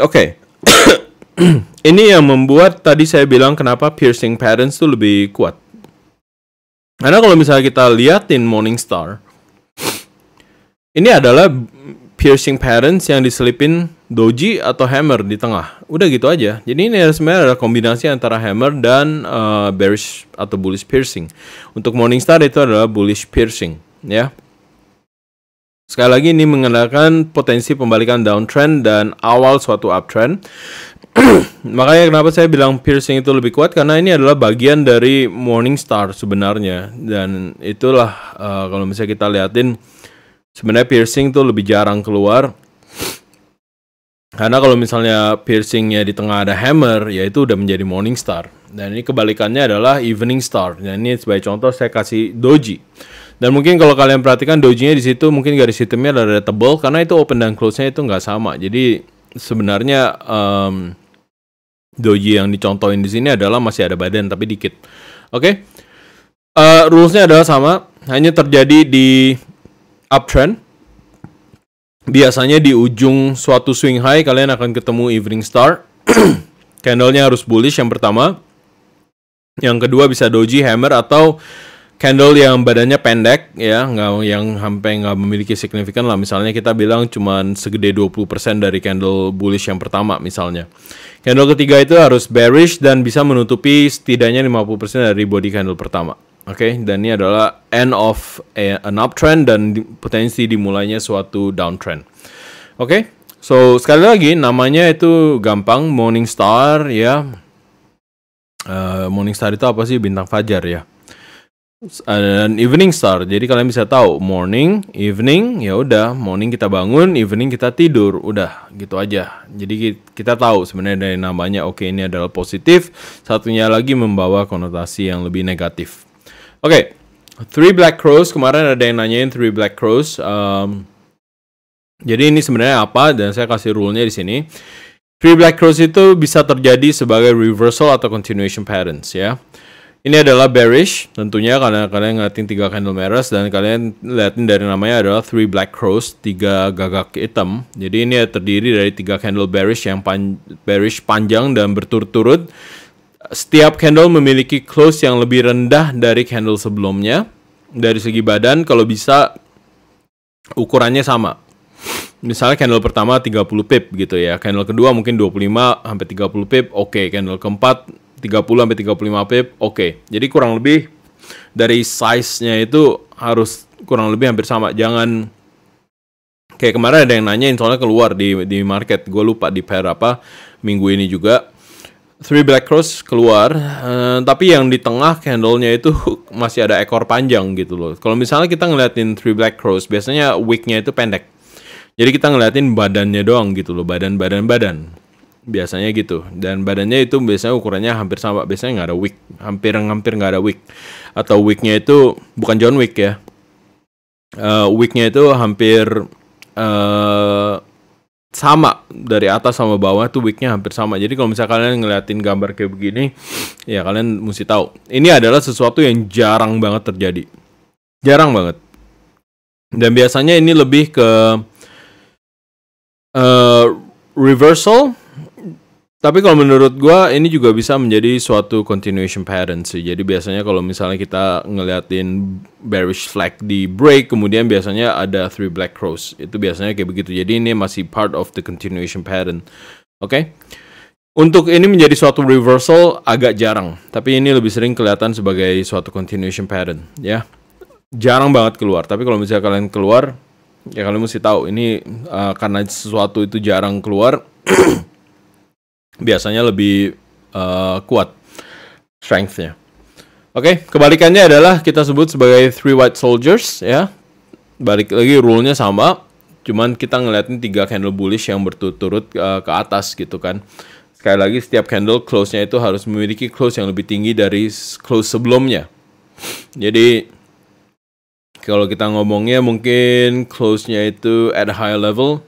Speaker 3: Oke. Okay. *coughs* Ini yang membuat tadi saya bilang kenapa piercing patterns itu lebih kuat karena kalau misalnya kita liatin Star, ini adalah piercing parents yang diselipin doji atau hammer di tengah. Udah gitu aja. Jadi ini sebenarnya adalah kombinasi antara hammer dan uh, bearish atau bullish piercing. Untuk Morning Star itu adalah bullish piercing, ya. Sekali lagi ini mengenakan potensi pembalikan downtrend dan awal suatu uptrend. *clears throat* makanya kenapa saya bilang piercing itu lebih kuat karena ini adalah bagian dari morning star sebenarnya dan itulah uh, kalau misalnya kita liatin sebenarnya piercing itu lebih jarang keluar karena kalau misalnya piercingnya di tengah ada hammer ya itu udah menjadi morning star dan ini kebalikannya adalah evening star dan ini sebagai contoh saya kasih doji dan mungkin kalau kalian perhatikan dojinya di situ mungkin garis hitamnya ada tebal karena itu open dan close-nya itu nggak sama jadi sebenarnya um, doji yang dicontohin di sini adalah masih ada badan tapi dikit. Oke. Okay? Uh, eh, rulesnya adalah sama, hanya terjadi di uptrend. Biasanya di ujung suatu swing high kalian akan ketemu evening star. *clears throat* Candlenya harus bullish yang pertama. Yang kedua bisa doji hammer atau candle yang badannya pendek ya, nggak yang sampai nggak memiliki signifikan lah. Misalnya kita bilang cuma segede 20% dari candle bullish yang pertama misalnya. Candle ketiga itu harus bearish dan bisa menutupi setidaknya 50% dari body candle pertama. Oke, okay? dan ini adalah end of a, an uptrend dan di, potensi dimulainya suatu downtrend. Oke, okay? so sekali lagi namanya itu gampang Morningstar ya. Uh, Morningstar itu apa sih bintang fajar ya? dan evening star. Jadi kalian bisa tahu morning, evening, ya udah morning kita bangun, evening kita tidur, udah gitu aja. Jadi kita tahu sebenarnya dari namanya oke okay, ini adalah positif, satunya lagi membawa konotasi yang lebih negatif. Oke, okay. Three Black Crows kemarin ada yang nanyain Three Black Crows. Um, jadi ini sebenarnya apa dan saya kasih rule-nya di sini. Three Black Crows itu bisa terjadi sebagai reversal atau continuation patterns ya. Ini adalah bearish tentunya karena kalian ngeliatin tiga candle merah dan kalian liatin dari namanya adalah three black crows, tiga gagak hitam. Jadi ini ya terdiri dari tiga candle bearish yang pan bearish panjang dan berturut-turut. Setiap candle memiliki close yang lebih rendah dari candle sebelumnya. Dari segi badan kalau bisa ukurannya sama. Misalnya candle pertama 30 pip gitu ya. Candle kedua mungkin 25 sampai 30 pip. Oke, okay. candle keempat 30 sampai 35 pip. Oke. Okay. Jadi kurang lebih dari size-nya itu harus kurang lebih hampir sama. Jangan kayak kemarin ada yang nanya, soalnya keluar di di market. Gue lupa di pair apa minggu ini juga. Three Black Cross keluar, eh, tapi yang di tengah candle nya itu *laughs* masih ada ekor panjang gitu loh. Kalau misalnya kita ngeliatin Three Black Cross, biasanya nya itu pendek. Jadi kita ngeliatin badannya doang gitu loh, badan-badan-badan biasanya gitu dan badannya itu biasanya ukurannya hampir sama biasanya nggak ada wig hampir hampir nggak ada wig atau wignya itu bukan John Wick ya uh, eh, wignya itu hampir uh, sama dari atas sama bawah tuh wignya hampir sama jadi kalau misalnya kalian ngeliatin gambar kayak begini ya kalian mesti tahu ini adalah sesuatu yang jarang banget terjadi jarang banget dan biasanya ini lebih ke uh, reversal tapi kalau menurut gue ini juga bisa menjadi suatu continuation pattern sih. Jadi biasanya kalau misalnya kita ngeliatin bearish flag di break, kemudian biasanya ada three black crows. Itu biasanya kayak begitu. Jadi ini masih part of the continuation pattern. Oke? Okay? Untuk ini menjadi suatu reversal agak jarang, tapi ini lebih sering kelihatan sebagai suatu continuation pattern, ya. Jarang banget keluar, tapi kalau misalnya kalian keluar, ya kalian mesti tahu ini uh, karena sesuatu itu jarang keluar *clears throat* biasanya lebih uh, kuat strengthnya. Oke, okay, kebalikannya adalah kita sebut sebagai three white soldiers ya. Balik lagi rule-nya sama, cuman kita ngeliatin tiga candle bullish yang berturut-turut uh, ke atas gitu kan. Sekali lagi setiap candle close-nya itu harus memiliki close yang lebih tinggi dari close sebelumnya. Jadi kalau kita ngomongnya mungkin close-nya itu at a high level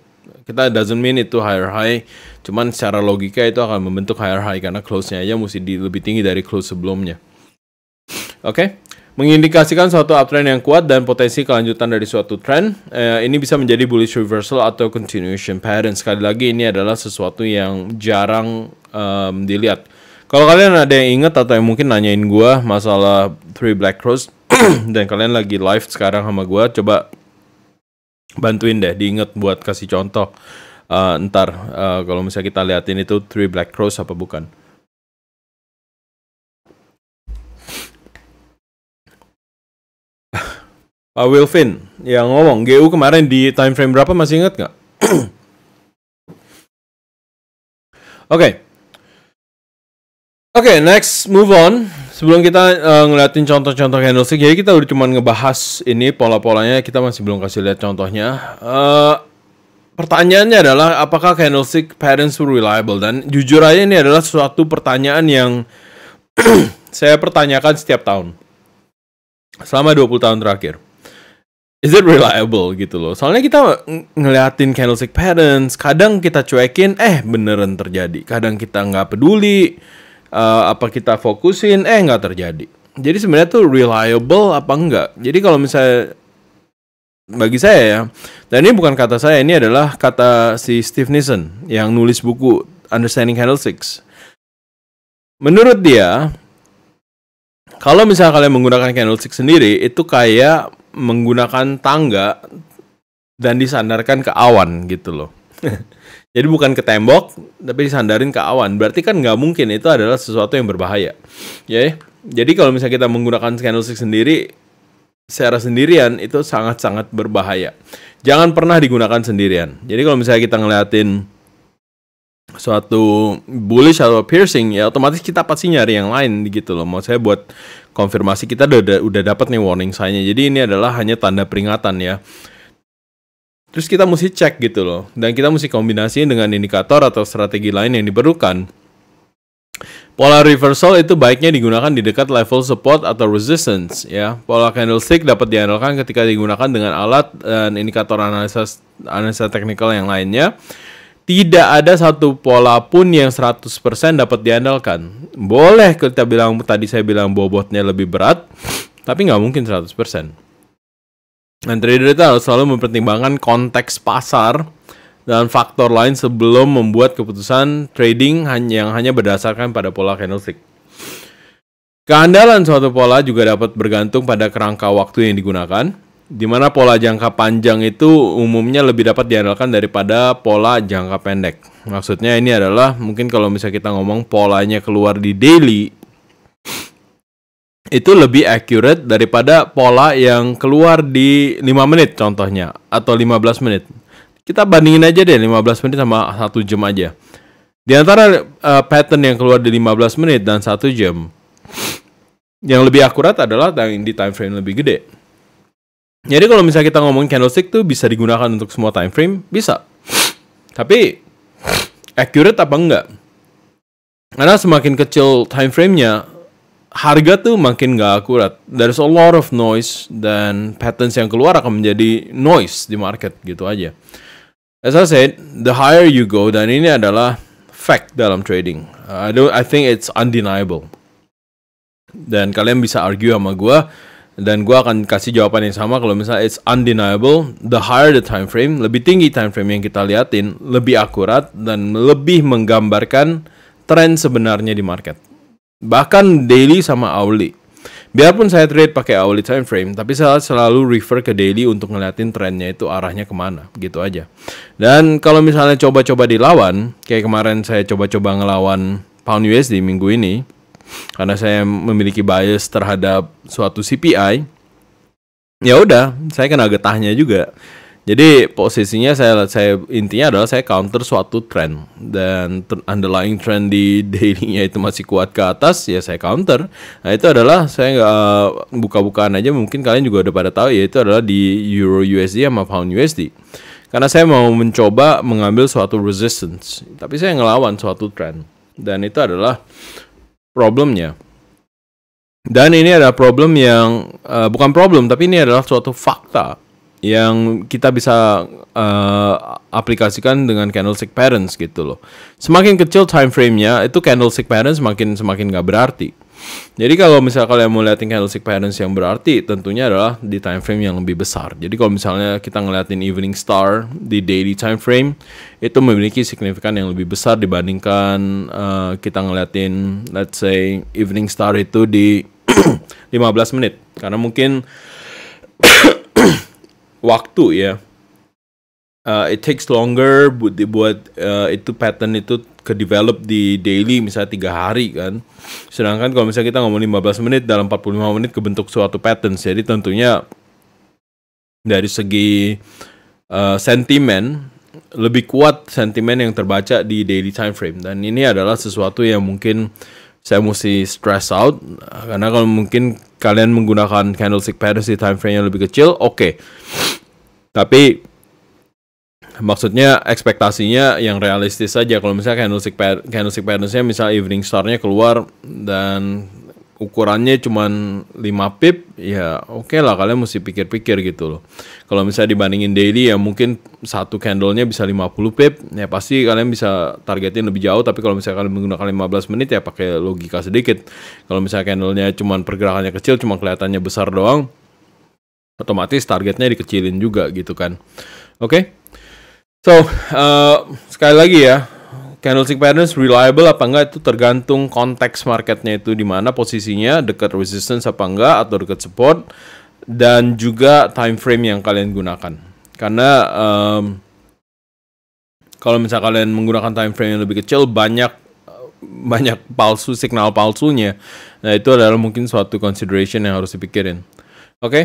Speaker 3: kita doesn't mean itu higher high cuman secara logika itu akan membentuk higher high karena close-nya aja mesti di, lebih tinggi dari close sebelumnya oke okay? mengindikasikan suatu uptrend yang kuat dan potensi kelanjutan dari suatu trend. Eh, ini bisa menjadi bullish reversal atau continuation pattern. Sekali lagi ini adalah sesuatu yang jarang um, dilihat. Kalau kalian ada yang ingat atau yang mungkin nanyain gue masalah Three Black Cross *clears throat* dan kalian lagi live sekarang sama gue, coba bantuin deh diinget buat kasih contoh uh, ntar uh, kalau misalnya kita liatin itu Three Black Crows apa bukan
Speaker 1: *laughs* Pak Wilfin yang ngomong GU kemarin di time frame berapa masih inget nggak? *clears throat* Oke, okay.
Speaker 3: oke okay, next move on sebelum kita uh, ngeliatin contoh-contoh candlestick, ya kita udah cuman ngebahas ini pola-polanya, kita masih belum kasih lihat contohnya. Uh, pertanyaannya adalah apakah candlestick patterns reliable dan jujur aja ini adalah suatu pertanyaan yang *clears throat* saya pertanyakan setiap tahun. Selama 20 tahun terakhir. Is it reliable gitu loh. Soalnya kita ng ngeliatin candlestick patterns, kadang kita cuekin, eh beneran terjadi. Kadang kita nggak peduli uh, apa kita fokusin eh nggak terjadi jadi sebenarnya tuh reliable apa enggak jadi kalau misalnya bagi saya ya dan ini bukan kata saya ini adalah kata si Steve Nissen yang nulis buku Understanding Candlesticks menurut dia kalau misalnya kalian menggunakan candlestick sendiri itu kayak menggunakan tangga dan disandarkan ke awan gitu loh *laughs* Jadi bukan ke tembok, tapi disandarin ke awan. Berarti kan nggak mungkin itu adalah sesuatu yang berbahaya. Ya, jadi kalau misalnya kita menggunakan candlestick sendiri, secara sendirian itu sangat-sangat berbahaya. Jangan pernah digunakan sendirian. Jadi kalau misalnya kita ngeliatin suatu bullish atau piercing ya otomatis kita pasti nyari yang lain gitu loh. Maksud saya buat konfirmasi kita udah udah dapat nih warning saya. Jadi ini adalah hanya tanda peringatan ya Terus kita mesti cek gitu loh. Dan kita mesti kombinasiin dengan indikator atau strategi lain yang diperlukan. Pola reversal itu baiknya digunakan di dekat level support atau resistance ya. Pola candlestick dapat diandalkan ketika digunakan dengan alat dan indikator analisa analisa teknikal yang lainnya. Tidak ada satu pola pun yang 100% dapat diandalkan. Boleh kita bilang tadi saya bilang bobotnya lebih berat, tapi nggak mungkin 100%. Dan trader itu harus selalu mempertimbangkan konteks pasar dan faktor lain sebelum membuat keputusan trading yang hanya berdasarkan pada pola candlestick. Keandalan suatu pola juga dapat bergantung pada kerangka waktu yang digunakan, di mana pola jangka panjang itu umumnya lebih dapat diandalkan daripada pola jangka pendek. Maksudnya ini adalah mungkin kalau misalnya kita ngomong polanya keluar di daily itu lebih akurat daripada pola yang keluar di 5 menit contohnya atau 15 menit. Kita bandingin aja deh 15 menit sama 1 jam aja. Di antara uh, pattern yang keluar di 15 menit dan 1 jam yang lebih akurat adalah yang di time frame lebih gede. Jadi kalau misalnya kita ngomong candlestick tuh bisa digunakan untuk semua time frame, bisa. Tapi akurat apa enggak? Karena semakin kecil time frame-nya, harga tuh makin gak akurat. There's a lot of noise dan patterns yang keluar akan menjadi noise di market gitu aja. As I said, the higher you go dan ini adalah fact dalam trading. I don't, I think it's undeniable. Dan kalian bisa argue sama gue dan gue akan kasih jawaban yang sama kalau misalnya it's undeniable the higher the time frame lebih tinggi time frame yang kita liatin lebih akurat dan lebih menggambarkan tren sebenarnya di market Bahkan daily sama hourly. Biarpun saya trade pakai hourly time frame, tapi saya selalu refer ke daily untuk ngeliatin trennya itu arahnya kemana, gitu aja. Dan kalau misalnya coba-coba dilawan, kayak kemarin saya coba-coba ngelawan pound USD minggu ini, karena saya memiliki bias terhadap suatu CPI, ya udah, saya kena getahnya juga jadi posisinya saya saya intinya adalah saya counter suatu trend dan underlying trend di *laughs* dailynya itu masih kuat ke atas ya saya counter. Nah itu adalah saya nggak eh, buka-bukaan aja mungkin kalian juga udah pada tahu itu adalah di Euro USD sama Pound USD. Karena saya mau mencoba mengambil suatu resistance tapi saya ngelawan suatu trend dan itu adalah problemnya. Dan ini adalah problem yang uh, bukan problem tapi ini adalah suatu fakta yang kita bisa uh, aplikasikan dengan candlestick patterns gitu loh. Semakin kecil time frame-nya, itu candlestick patterns semakin semakin nggak berarti. Jadi kalau misal kalian mau liatin candlestick patterns yang berarti, tentunya adalah di time frame yang lebih besar. Jadi kalau misalnya kita ngeliatin evening star di daily time frame, itu memiliki signifikan yang lebih besar dibandingkan uh, kita ngeliatin let's say evening star itu di 15 *clears throat* menit. Karena mungkin *clears throat* waktu ya. Uh, it takes longer buat dibuat uh, itu pattern itu ke develop di daily misalnya tiga hari kan. Sedangkan kalau misalnya kita ngomong 15 menit dalam 45 menit kebentuk suatu pattern. Jadi tentunya dari segi uh, sentimen lebih kuat sentimen yang terbaca di daily time frame dan ini adalah sesuatu yang mungkin saya mesti stress out karena kalau mungkin kalian menggunakan candlestick patterns di time frame yang lebih kecil, oke. Okay. Tapi maksudnya ekspektasinya yang realistis saja kalau misalnya candlestick pa candlestick patternsnya misal evening star keluar dan ukurannya cuma 5 pip ya oke okay lah kalian mesti pikir-pikir gitu loh kalau misalnya dibandingin daily ya mungkin satu candlenya bisa 50 pip ya pasti kalian bisa targetin lebih jauh tapi kalau misalnya kalian menggunakan 15 menit ya pakai logika sedikit kalau misalnya candlenya cuma pergerakannya kecil cuma kelihatannya besar doang otomatis targetnya dikecilin juga gitu kan oke okay? so uh, sekali lagi ya Candlestick patterns reliable apa enggak itu tergantung konteks marketnya itu di mana posisinya, dekat resistance apa enggak atau dekat support dan juga time frame yang kalian gunakan. Karena um, kalau misal kalian menggunakan time frame yang lebih kecil banyak banyak palsu signal palsunya nah itu adalah mungkin suatu consideration yang harus dipikirin oke okay?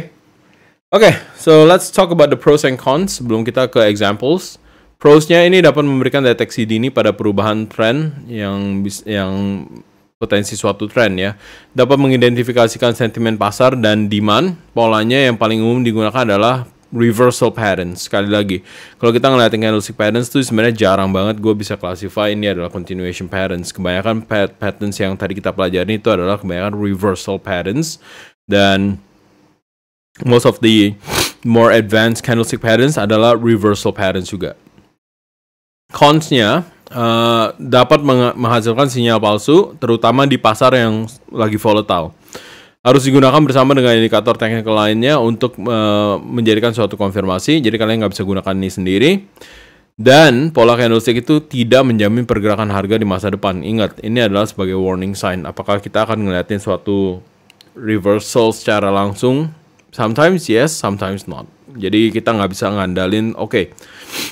Speaker 3: oke okay, so let's talk about the pros and cons sebelum kita ke examples Prosnya ini dapat memberikan deteksi dini pada perubahan tren yang yang potensi suatu tren ya. Dapat mengidentifikasikan sentimen pasar dan demand. Polanya yang paling umum digunakan adalah reversal patterns. Sekali lagi, kalau kita ngeliatin candlestick patterns itu sebenarnya jarang banget gue bisa classify ini adalah continuation patterns. Kebanyakan pat patterns yang tadi kita pelajari itu adalah kebanyakan reversal patterns dan most of the more advanced candlestick patterns adalah reversal patterns juga. Consnya uh, eh, dapat menghasilkan sinyal palsu, terutama di pasar yang lagi volatile. Harus digunakan bersama dengan indikator teknikal lainnya untuk uh, menjadikan suatu konfirmasi. Jadi kalian nggak bisa gunakan ini sendiri. Dan pola candlestick itu tidak menjamin pergerakan harga di masa depan. Ingat, ini adalah sebagai warning sign. Apakah kita akan ngeliatin suatu reversal secara langsung? Sometimes yes, sometimes not. Jadi kita nggak bisa ngandalin, oke, okay,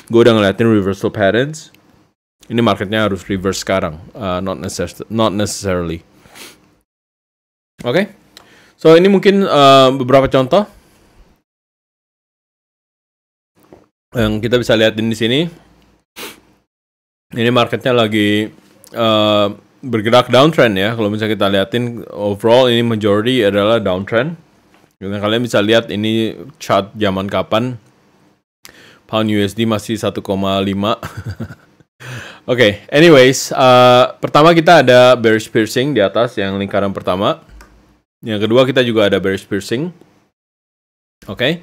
Speaker 3: gue udah ngeliatin reversal patterns ini marketnya harus reverse sekarang uh, not necessarily not necessarily oke okay? so ini mungkin
Speaker 1: uh, beberapa contoh yang kita
Speaker 3: bisa lihat di sini ini marketnya lagi uh, bergerak downtrend ya kalau misalnya kita liatin overall ini majority adalah downtrend dan kalian bisa lihat ini chart zaman kapan pound USD masih 1,5. *laughs* Oke, okay, anyways, uh, pertama kita ada bearish piercing di atas yang lingkaran pertama. Yang kedua kita juga ada bearish piercing. Oke. Okay?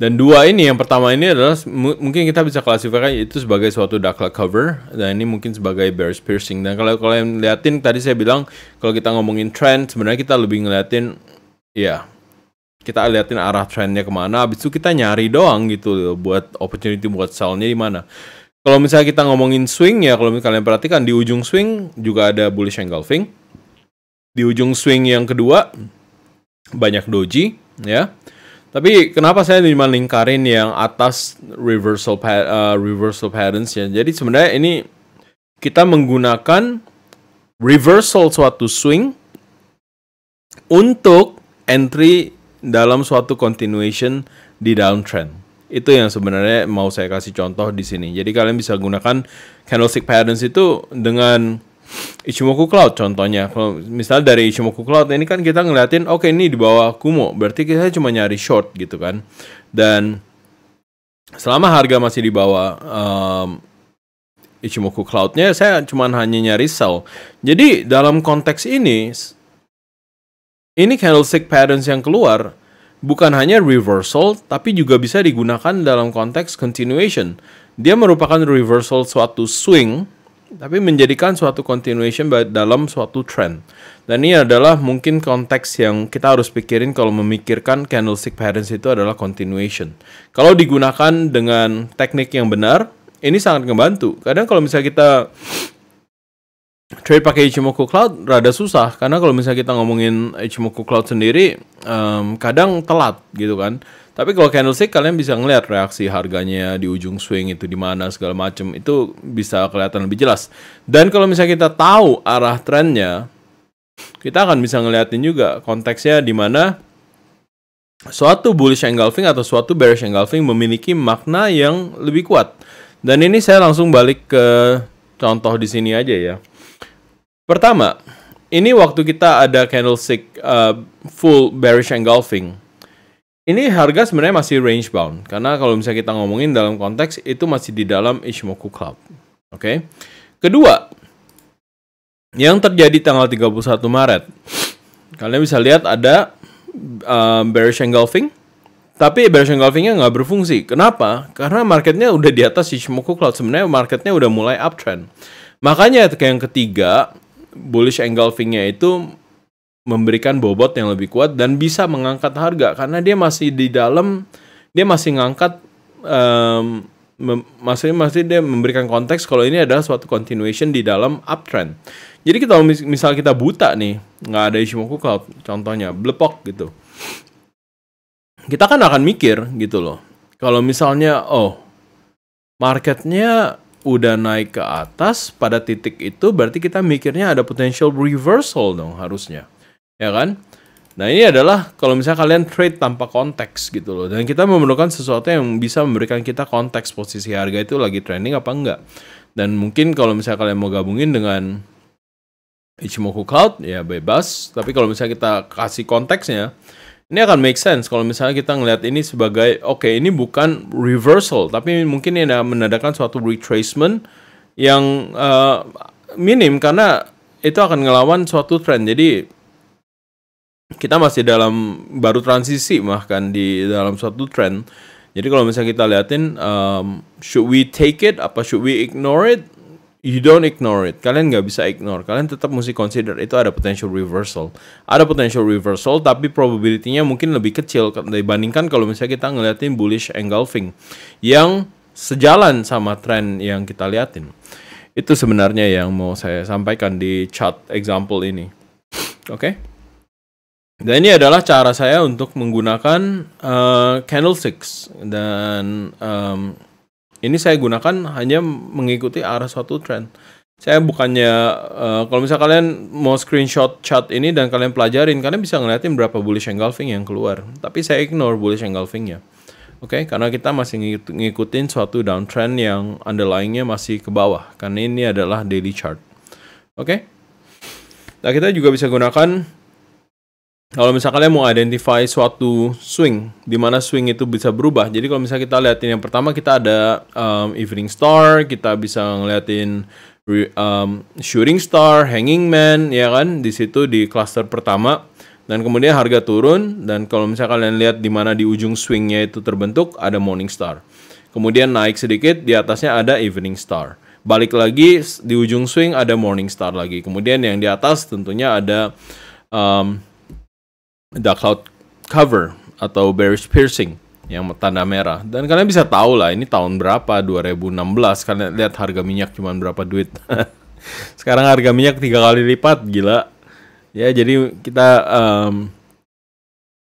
Speaker 3: Dan dua ini, yang pertama ini adalah mungkin kita bisa klasifikasikan itu sebagai suatu dark cloud cover dan ini mungkin sebagai bearish piercing. Dan kalau kalian liatin tadi saya bilang kalau kita ngomongin trend sebenarnya kita lebih ngeliatin ya kita liatin arah trennya kemana, abis itu kita nyari doang gitu buat opportunity buat sellnya di mana. Kalau misalnya kita ngomongin swing ya, kalau kalian perhatikan di ujung swing juga ada bullish engulfing. Di ujung swing yang kedua banyak doji ya. Tapi kenapa saya cuma lingkarin yang atas reversal uh, reversal patterns ya. Jadi sebenarnya ini kita menggunakan reversal suatu swing untuk entry dalam suatu continuation di downtrend. Itu yang sebenarnya mau saya kasih contoh di sini. Jadi kalian bisa gunakan candlestick patterns itu dengan Ichimoku Cloud contohnya. Kalau misalnya dari Ichimoku Cloud ini kan kita ngeliatin oke okay, ini di bawah Kumo, berarti kita cuma nyari short gitu kan. Dan selama harga masih di bawah um, Ichimoku Cloud-nya saya cuma hanya nyari sell. Jadi dalam konteks ini ini candlestick patterns yang keluar bukan hanya reversal, tapi juga bisa digunakan dalam konteks continuation. Dia merupakan reversal suatu swing, tapi menjadikan suatu continuation dalam suatu trend. Dan ini adalah mungkin konteks yang kita harus pikirin kalau memikirkan candlestick patterns itu adalah continuation. Kalau digunakan dengan teknik yang benar, ini sangat membantu. Kadang kalau misalnya kita trade pakai Ichimoku Cloud rada susah karena kalau misalnya kita ngomongin Ichimoku Cloud sendiri um, kadang telat gitu kan. Tapi kalau candlestick kalian bisa ngelihat reaksi harganya di ujung swing itu di mana segala macam itu bisa kelihatan lebih jelas. Dan kalau misalnya kita tahu arah trennya, kita akan bisa ngeliatin juga konteksnya di mana suatu bullish engulfing atau suatu bearish engulfing memiliki makna yang lebih kuat. Dan ini saya langsung balik ke contoh di sini aja ya. Pertama, ini waktu kita ada candlestick uh, full bearish engulfing. Ini harga sebenarnya masih range bound karena kalau misalnya kita ngomongin dalam konteks itu masih di dalam ichimoku Club. Oke. Okay? Kedua, yang terjadi tanggal 31 Maret. Kalian bisa lihat ada uh, bearish engulfing tapi bearish engulfingnya nggak berfungsi. Kenapa? Karena marketnya udah di atas ichimoku Cloud. Sebenarnya marketnya udah mulai uptrend. Makanya yang ketiga, bullish engulfingnya itu memberikan bobot yang lebih kuat dan bisa mengangkat harga karena dia masih di dalam dia masih ngangkat um, maksudnya masih dia memberikan konteks kalau ini adalah suatu continuation di dalam uptrend. Jadi kita mis misal kita buta nih, nggak ada Ishimoku kalau contohnya, blepok gitu. Kita kan akan mikir gitu loh. Kalau misalnya oh marketnya udah naik ke atas pada titik itu berarti kita mikirnya ada potential reversal dong harusnya. Ya kan? Nah ini adalah kalau misalnya kalian trade tanpa konteks gitu loh. Dan kita memerlukan sesuatu yang bisa memberikan kita konteks posisi harga itu lagi trending apa enggak. Dan mungkin kalau misalnya kalian mau gabungin dengan Ichimoku Cloud ya bebas. Tapi kalau misalnya kita kasih konteksnya, ini akan make sense kalau misalnya kita ngelihat ini sebagai oke okay, ini bukan reversal tapi mungkin ini menandakan suatu retracement yang uh, minim karena itu akan ngelawan suatu trend jadi kita masih dalam baru transisi bahkan di dalam suatu trend jadi kalau misalnya kita liatin um, should we take it apa should we ignore it you don't ignore it. Kalian nggak bisa ignore. Kalian tetap mesti consider itu ada potential reversal. Ada potential reversal, tapi probability-nya mungkin lebih kecil dibandingkan kalau misalnya kita ngeliatin bullish engulfing yang sejalan sama tren yang kita liatin. Itu sebenarnya yang mau saya sampaikan di chart example ini. Oke? Okay? Dan ini adalah cara saya untuk menggunakan uh, candlesticks dan um, ini saya gunakan hanya mengikuti arah suatu trend. Saya bukannya uh, kalau misalnya kalian mau screenshot chart ini dan kalian pelajarin, kalian bisa ngeliatin berapa bullish engulfing yang keluar. Tapi saya ignore bullish engulfingnya. Oke, okay? karena kita masih ngikutin suatu downtrend yang underlyingnya masih ke bawah. Karena ini adalah daily chart. Oke. Okay? Nah, kita juga bisa gunakan kalau misalnya kalian mau identify suatu swing, di mana swing itu bisa berubah. Jadi kalau misalnya kita liatin yang pertama kita ada um, evening star, kita bisa ngeliatin um, shooting star, hanging man, ya kan? Di situ di cluster pertama. Dan kemudian harga turun. Dan kalau misalnya kalian lihat di mana di ujung swingnya itu terbentuk ada morning star. Kemudian naik sedikit, di atasnya ada evening star. Balik lagi di ujung swing ada morning star lagi. Kemudian yang di atas tentunya ada um, the cloud cover atau bearish piercing yang tanda merah. Dan kalian bisa tahu lah ini tahun berapa 2016 kalian lihat harga minyak cuma berapa duit. *laughs* Sekarang harga minyak tiga kali lipat gila. Ya jadi kita um,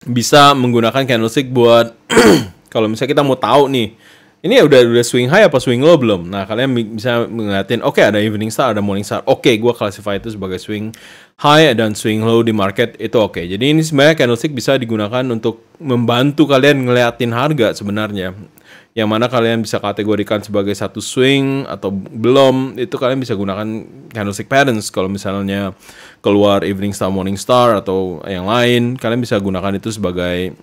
Speaker 3: bisa menggunakan candlestick buat *clears throat* kalau misalnya kita mau tahu nih ini ya udah udah swing high apa swing low belum? Nah kalian bisa ngeliatin, oke okay, ada evening star, ada morning star, oke okay, gue classify itu sebagai swing high dan swing low di market itu oke. Okay. Jadi ini sebenarnya candlestick bisa digunakan untuk membantu kalian ngeliatin harga sebenarnya. Yang mana kalian bisa kategorikan sebagai satu swing atau belum, itu kalian bisa gunakan candlestick patterns. Kalau misalnya keluar evening star, morning star atau yang lain, kalian bisa gunakan itu sebagai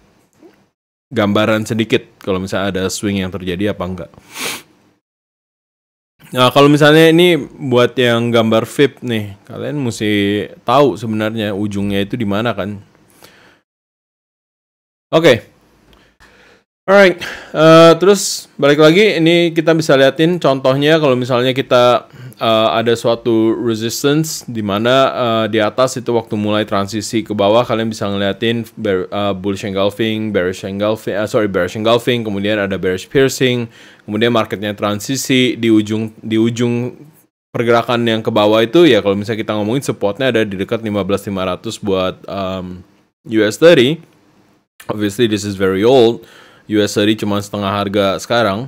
Speaker 3: gambaran sedikit kalau misalnya ada swing yang terjadi apa enggak. Nah, kalau misalnya ini buat yang gambar VIP nih, kalian mesti tahu sebenarnya ujungnya itu di mana kan. Oke. Okay. Alright, uh, terus balik lagi ini kita bisa liatin contohnya kalau misalnya kita uh, ada suatu resistance di mana uh, di atas itu waktu mulai transisi ke bawah kalian bisa ngeliatin bear, uh, bullish engulfing, bearish engulfing, uh, sorry bearish engulfing, kemudian ada bearish piercing, kemudian marketnya transisi di ujung di ujung pergerakan yang ke bawah itu ya kalau misalnya kita ngomongin supportnya ada di dekat 15500 buat um, US 30. Obviously this is very old USD cuma setengah harga sekarang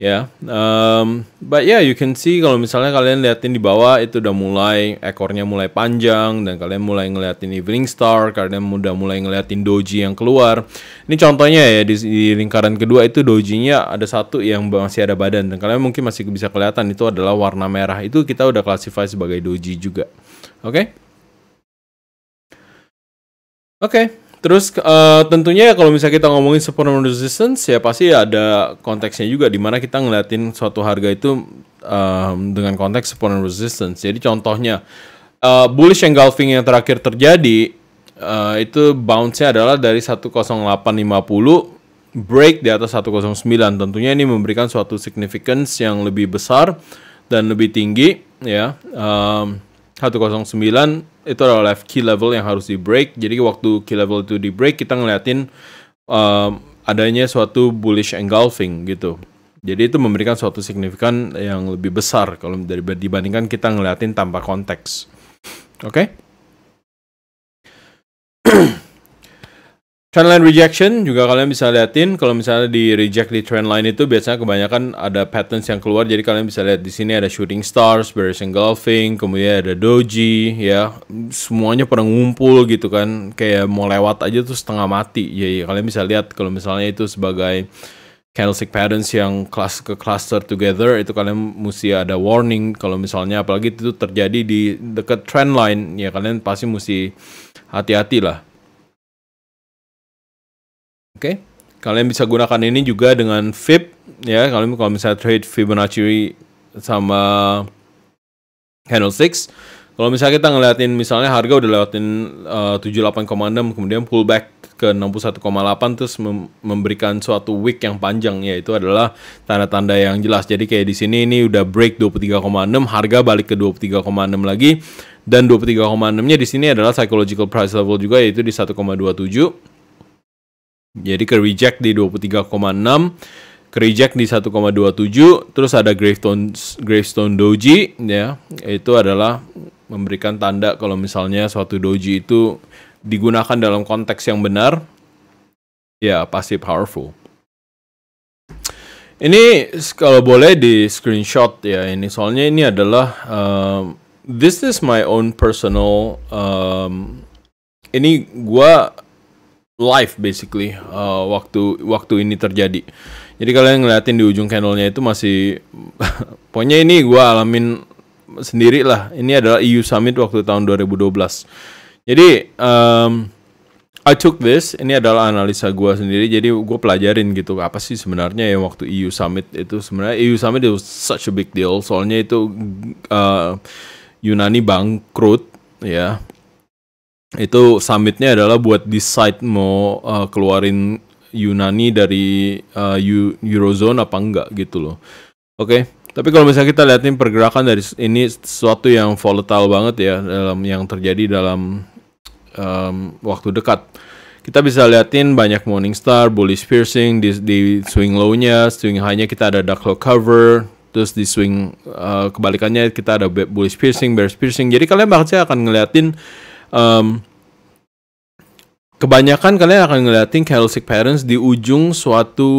Speaker 3: ya. Yeah. Um, but yeah, you can see kalau misalnya kalian liatin di bawah itu udah mulai ekornya mulai panjang dan kalian mulai ngeliatin Evening Star, kalian udah mulai ngeliatin doji yang keluar. Ini contohnya ya di, di lingkaran kedua itu dojinya ada satu yang masih ada badan dan kalian mungkin masih bisa kelihatan itu adalah warna merah. Itu kita udah classify sebagai doji juga. Oke? Okay? Oke, Terus uh, tentunya ya kalau misalnya kita ngomongin support and resistance ya pasti ada konteksnya juga di mana kita ngeliatin suatu harga itu um, dengan konteks support and resistance. Jadi contohnya uh, bullish engulfing yang terakhir terjadi uh, itu bounce-nya adalah dari 10850 break di atas 109. Tentunya ini memberikan suatu significance yang lebih besar dan lebih tinggi ya. Um, 109 itu adalah key level yang harus di break. Jadi waktu key level itu di break kita ngeliatin um, adanya suatu bullish engulfing gitu. Jadi itu memberikan suatu signifikan yang lebih besar kalau dari dibandingkan kita ngeliatin tanpa konteks. Oke? Okay? *clears throat* *clears throat* Trendline rejection juga kalian bisa liatin kalau misalnya di reject di trendline itu biasanya kebanyakan ada patterns yang keluar jadi kalian bisa lihat di sini ada shooting stars, bearish engulfing, kemudian ada doji ya semuanya pernah ngumpul gitu kan kayak mau lewat aja tuh setengah mati jadi ya, ya, kalian bisa lihat kalau misalnya itu sebagai candlestick patterns yang kelas ke cluster together itu kalian mesti ada warning kalau misalnya apalagi itu terjadi di dekat trendline ya kalian pasti mesti hati-hati lah Oke. Okay? Kalian bisa gunakan ini juga dengan FIB ya. Kalian kalau misalnya trade Fibonacci sama candlesticks. Kalau misalnya kita ngeliatin misalnya harga udah lewatin eh, uh, 78,6 kemudian pullback ke 61,8 terus mem memberikan suatu week yang panjang yaitu adalah tanda-tanda yang jelas. Jadi kayak di sini ini udah break 23,6, harga balik ke 23,6 lagi dan 23,6-nya di sini adalah psychological price level juga yaitu di 1,27 jadi ke reject di 23,6, ke reject di 1,27, terus ada gravestone gravestone doji ya. Itu adalah memberikan tanda kalau misalnya suatu doji itu digunakan dalam konteks yang benar ya pasti powerful. Ini kalau boleh di screenshot ya ini soalnya ini adalah um, this is my own personal um, ini gua live basically uh, waktu waktu ini terjadi. Jadi kalian ngeliatin di ujung candlenya itu masih *laughs* pokoknya ini gue alamin sendiri lah. Ini adalah EU Summit waktu tahun 2012. Jadi um, I took this, ini adalah analisa gue sendiri, jadi gue pelajarin gitu apa sih sebenarnya yang waktu EU Summit itu sebenarnya EU Summit itu such a big deal, soalnya itu uh, Yunani bangkrut ya itu summitnya adalah buat decide mau uh, keluarin Yunani dari uh, eurozone apa enggak gitu loh. Oke, okay. tapi kalau misalnya kita lihat pergerakan dari ini sesuatu yang volatile banget ya dalam yang terjadi dalam um, waktu dekat. Kita bisa liatin banyak Morningstar, bullish piercing di, di swing low-nya, swing high-nya kita ada dark low cover, terus di swing uh, kebalikannya kita ada bullish piercing, bearish piercing. Jadi kalian pasti akan ngeliatin um, kebanyakan kalian akan ngeliatin candlestick patterns di ujung suatu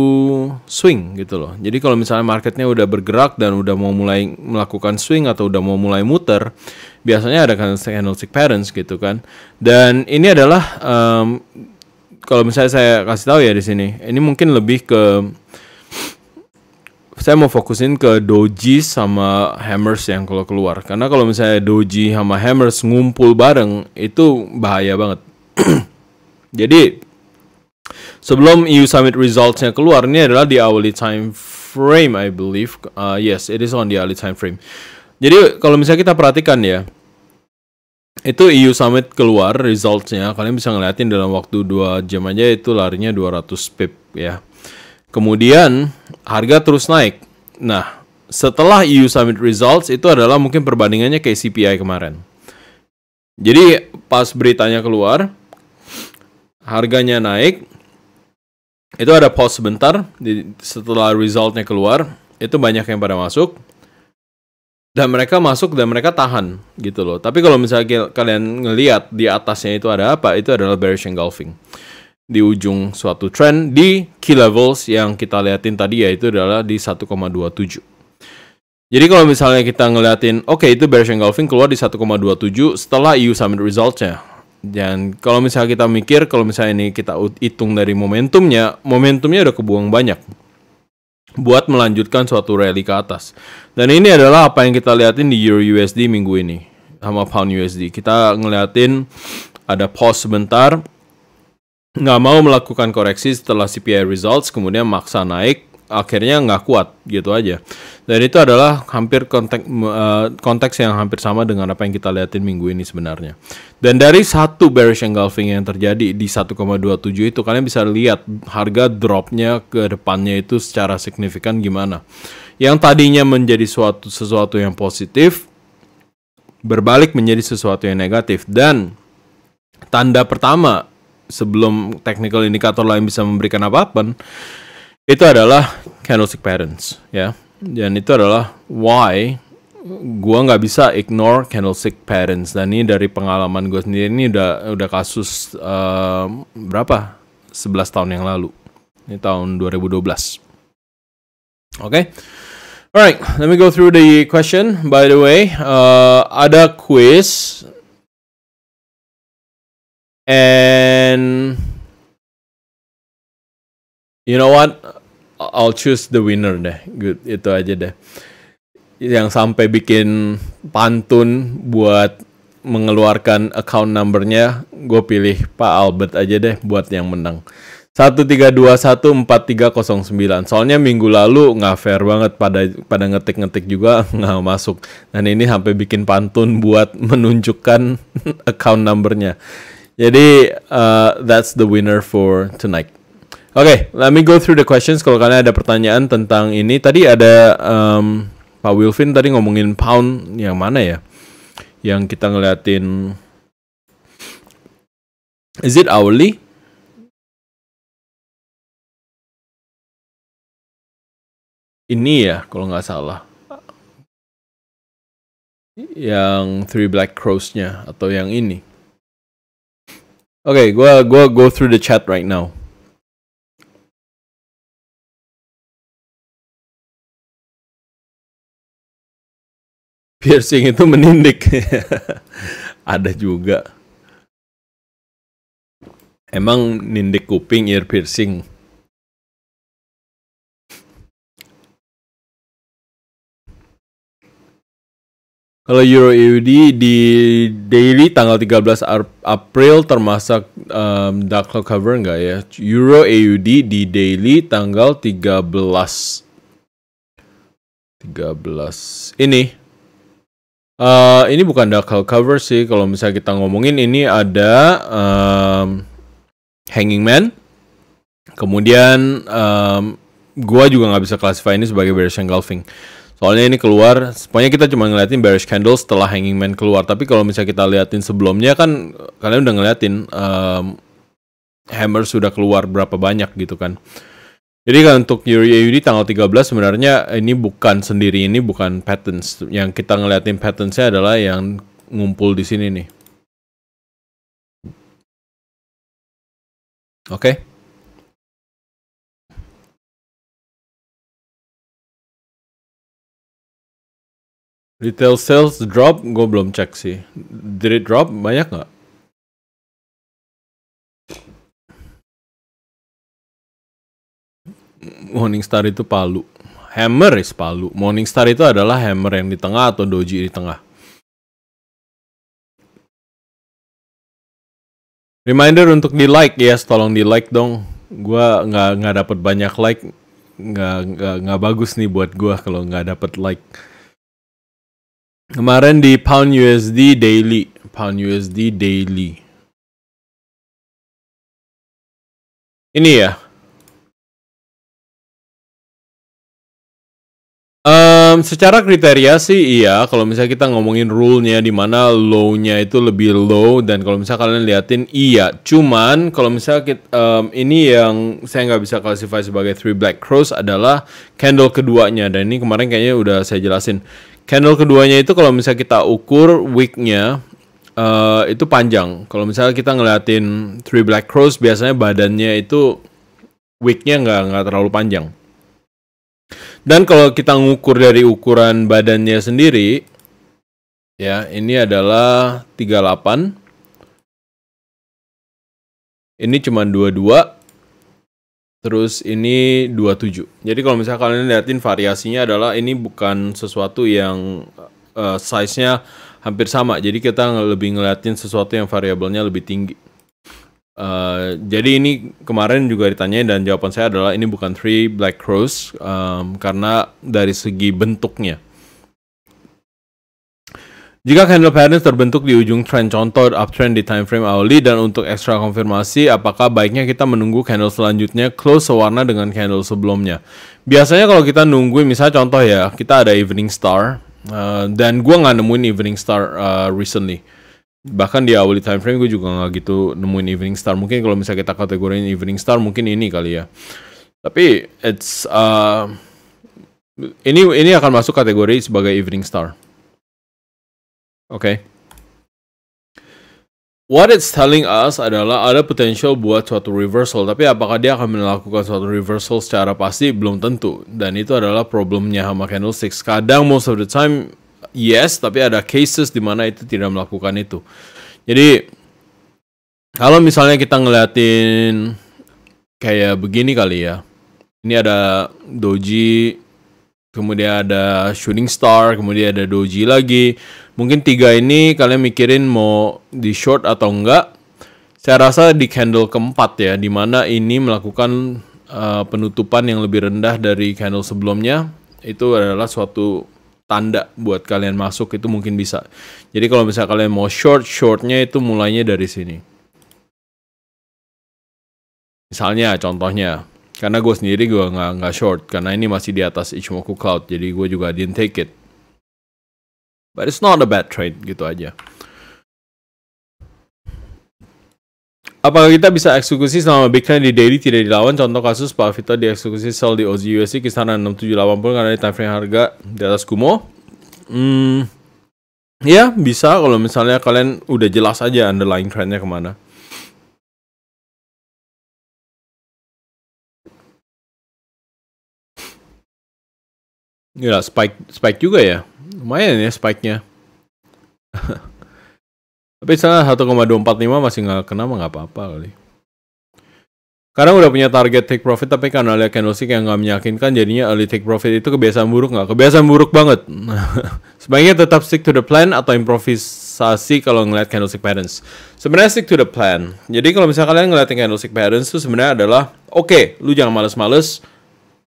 Speaker 3: swing gitu loh. Jadi kalau misalnya marketnya udah bergerak dan udah mau mulai melakukan swing atau udah mau mulai muter, biasanya ada candlestick patterns gitu kan. Dan ini adalah um, kalau misalnya saya kasih tahu ya di sini, ini mungkin lebih ke saya mau fokusin ke doji sama hammers yang kalau keluar karena kalau misalnya doji sama hammers ngumpul bareng itu bahaya banget *clears throat* jadi sebelum EU Summit resultsnya keluar ini adalah di hourly time frame I believe uh, yes it is on the hourly time frame jadi kalau misalnya kita perhatikan ya itu EU Summit keluar resultsnya kalian bisa ngeliatin dalam waktu dua jam aja itu larinya 200 pip ya Kemudian harga terus naik. Nah, setelah EU Summit Results itu adalah mungkin perbandingannya kayak CPI kemarin. Jadi pas beritanya keluar, harganya naik, itu ada pause sebentar di, setelah resultnya keluar, itu banyak yang pada masuk. Dan mereka masuk dan mereka tahan gitu loh. Tapi kalau misalnya kalian ngelihat di atasnya itu ada apa, itu adalah bearish engulfing di ujung suatu tren di key levels yang kita liatin tadi yaitu adalah di 1,27. Jadi kalau misalnya kita ngeliatin, oke okay, itu bearish engulfing keluar di 1,27 setelah EU Summit results Dan kalau misalnya kita mikir, kalau misalnya ini kita hitung dari momentumnya, momentumnya udah kebuang banyak buat melanjutkan suatu rally ke atas. Dan ini adalah apa yang kita liatin di Euro USD minggu ini sama Pound USD. Kita ngeliatin ada pause sebentar, nggak mau melakukan koreksi setelah CPI results kemudian maksa naik akhirnya nggak kuat gitu aja dan itu adalah hampir konteks uh, eh, konteks yang hampir sama dengan apa yang kita liatin minggu ini sebenarnya dan dari satu bearish engulfing yang terjadi di 1,27 itu kalian bisa lihat harga dropnya ke depannya itu secara signifikan gimana yang tadinya menjadi suatu sesuatu yang positif berbalik menjadi sesuatu yang negatif dan tanda pertama sebelum technical indikator lain bisa memberikan apapun itu adalah candlestick patterns ya dan itu adalah why gua nggak bisa ignore candlestick patterns dan ini dari pengalaman gue sendiri ini udah udah kasus uh, berapa 11 tahun yang lalu ini tahun 2012 oke okay? Alright, let me go through the question. By the way, uh, ada quiz
Speaker 1: and
Speaker 3: you know what I'll choose the winner deh good itu aja deh yang sampai bikin pantun buat mengeluarkan account numbernya gue pilih Pak Albert aja deh buat yang menang Satu satu tiga tiga dua empat sembilan. soalnya minggu lalu nggak fair banget pada pada ngetik-ngetik juga *laughs* nggak masuk dan ini sampai bikin pantun buat menunjukkan *laughs* account numbernya jadi uh, that's the winner for tonight. Oke, okay, let me go through the questions. Kalau kalian ada pertanyaan tentang ini, tadi ada um, Pak Wilvin tadi ngomongin pound yang mana ya? Yang kita ngeliatin Is it hourly?
Speaker 2: Ini ya, kalau nggak salah.
Speaker 1: Yang Three Black Crows-nya atau yang ini. Okay, gue gua go through the chat right now. *laughs* Piercing itu menindik. *laughs* Ada juga. Emang nindik kuping ear piercing
Speaker 3: Kalau Euro EUD di daily tanggal 13 April termasuk um, dark cloud cover nggak ya? Euro EUD di daily tanggal 13. 13. Ini. Uh, ini bukan dark cloud cover sih. Kalau misalnya kita ngomongin ini ada um, Hanging Man. Kemudian um, gua juga nggak bisa classify ini sebagai bearish engulfing. Soalnya ini keluar, pokoknya kita cuma ngeliatin bearish candle setelah hanging man keluar. Tapi kalau misalnya kita liatin sebelumnya kan kalian udah ngeliatin um, hammer sudah keluar berapa banyak gitu kan. Jadi kan untuk Yuri AUD tanggal 13 sebenarnya ini bukan sendiri, ini bukan patterns. Yang kita ngeliatin patternsnya adalah yang ngumpul di sini nih. Oke. Okay?
Speaker 2: Retail sales drop, gue belum cek sih. Did it drop? Banyak nggak?
Speaker 1: Morningstar itu Palu. Hammer is Palu. Morningstar itu adalah hammer yang di tengah atau doji di tengah.
Speaker 3: Reminder untuk di like ya, yes, tolong di like dong. Gua nggak nggak dapat banyak like, nggak nggak bagus nih buat gua kalau nggak dapat like. Kemarin di pound USD daily, pound
Speaker 2: USD daily. Ini ya.
Speaker 1: Um,
Speaker 3: secara kriteria sih iya, kalau misalnya kita ngomongin rule-nya di mana low-nya itu lebih low dan kalau misalnya kalian liatin iya. Cuman kalau misalnya kita, um, ini yang saya nggak bisa classify sebagai three black cross adalah candle keduanya dan ini kemarin kayaknya udah saya jelasin Candle keduanya itu kalau misalnya kita ukur wicknya uh, eh, itu panjang. Kalau misalnya kita ngeliatin Three Black Crows biasanya badannya itu wicknya nggak nggak terlalu panjang. Dan kalau kita ngukur dari ukuran badannya sendiri, ya ini adalah 38.
Speaker 1: Ini cuma 22,
Speaker 3: Terus ini 27. Jadi kalau misalnya kalian lihatin variasinya adalah ini bukan sesuatu yang uh, size-nya hampir sama. Jadi kita lebih ngeliatin sesuatu yang variabelnya lebih tinggi. Uh, jadi ini kemarin juga ditanya dan jawaban saya adalah ini bukan three black crows um, karena dari segi bentuknya. Jika candle patterns terbentuk di ujung trend contoh uptrend di time frame hourly dan untuk ekstra konfirmasi, apakah baiknya kita menunggu candle selanjutnya close sewarna dengan candle sebelumnya? Biasanya kalau kita nungguin, misalnya contoh ya, kita ada evening star, uh, dan gue nggak nemuin evening star uh, recently bahkan di awal time frame gue juga nggak gitu nemuin evening star mungkin kalau misalnya kita kategorin evening star mungkin ini kali ya tapi it's uh, ini ini akan masuk kategori sebagai evening star Oke. Okay. What it's telling us adalah ada potensial buat suatu reversal, tapi apakah dia akan melakukan suatu reversal secara pasti belum tentu. Dan itu adalah problemnya sama candlesticks. Kadang most of the time yes, tapi ada cases di mana itu tidak melakukan itu. Jadi kalau misalnya kita ngeliatin kayak begini kali ya. Ini ada doji kemudian ada Shooting Star, kemudian ada Doji lagi. Mungkin tiga ini kalian mikirin mau di short atau enggak. Saya rasa di candle keempat ya, di mana ini melakukan uh, penutupan yang lebih rendah dari candle sebelumnya. Itu adalah suatu tanda buat kalian masuk itu mungkin bisa. Jadi kalau misalnya kalian mau short, shortnya itu mulainya dari sini. Misalnya contohnya karena gue sendiri gue nggak nggak short karena ini masih di atas Ichimoku Cloud jadi gue juga didn't take it. But it's not a bad trade gitu aja. Apakah kita bisa eksekusi selama Big di daily tidak dilawan? Contoh kasus Pak Vito dieksekusi sell di OZUSD kisaran 6780 karena di time frame harga di atas Kumo. Hmm, ya bisa kalau misalnya kalian udah jelas
Speaker 1: aja underlying trendnya kemana.
Speaker 2: Ya, spike,
Speaker 3: spike juga ya. Lumayan ya spike-nya. *laughs* Tapi salah 1,245 masih nggak kena mah nggak apa-apa kali. karena udah punya target take profit tapi karena lihat candlestick yang nggak meyakinkan jadinya early take profit itu kebiasaan buruk nggak? Kebiasaan buruk banget. *laughs* Sebaiknya tetap stick to the plan atau improvisasi kalau ngeliat candlestick patterns. Sebenarnya stick to the plan. Jadi kalau misalnya kalian ngeliatin candlestick patterns itu sebenarnya adalah oke, okay, lu jangan males-males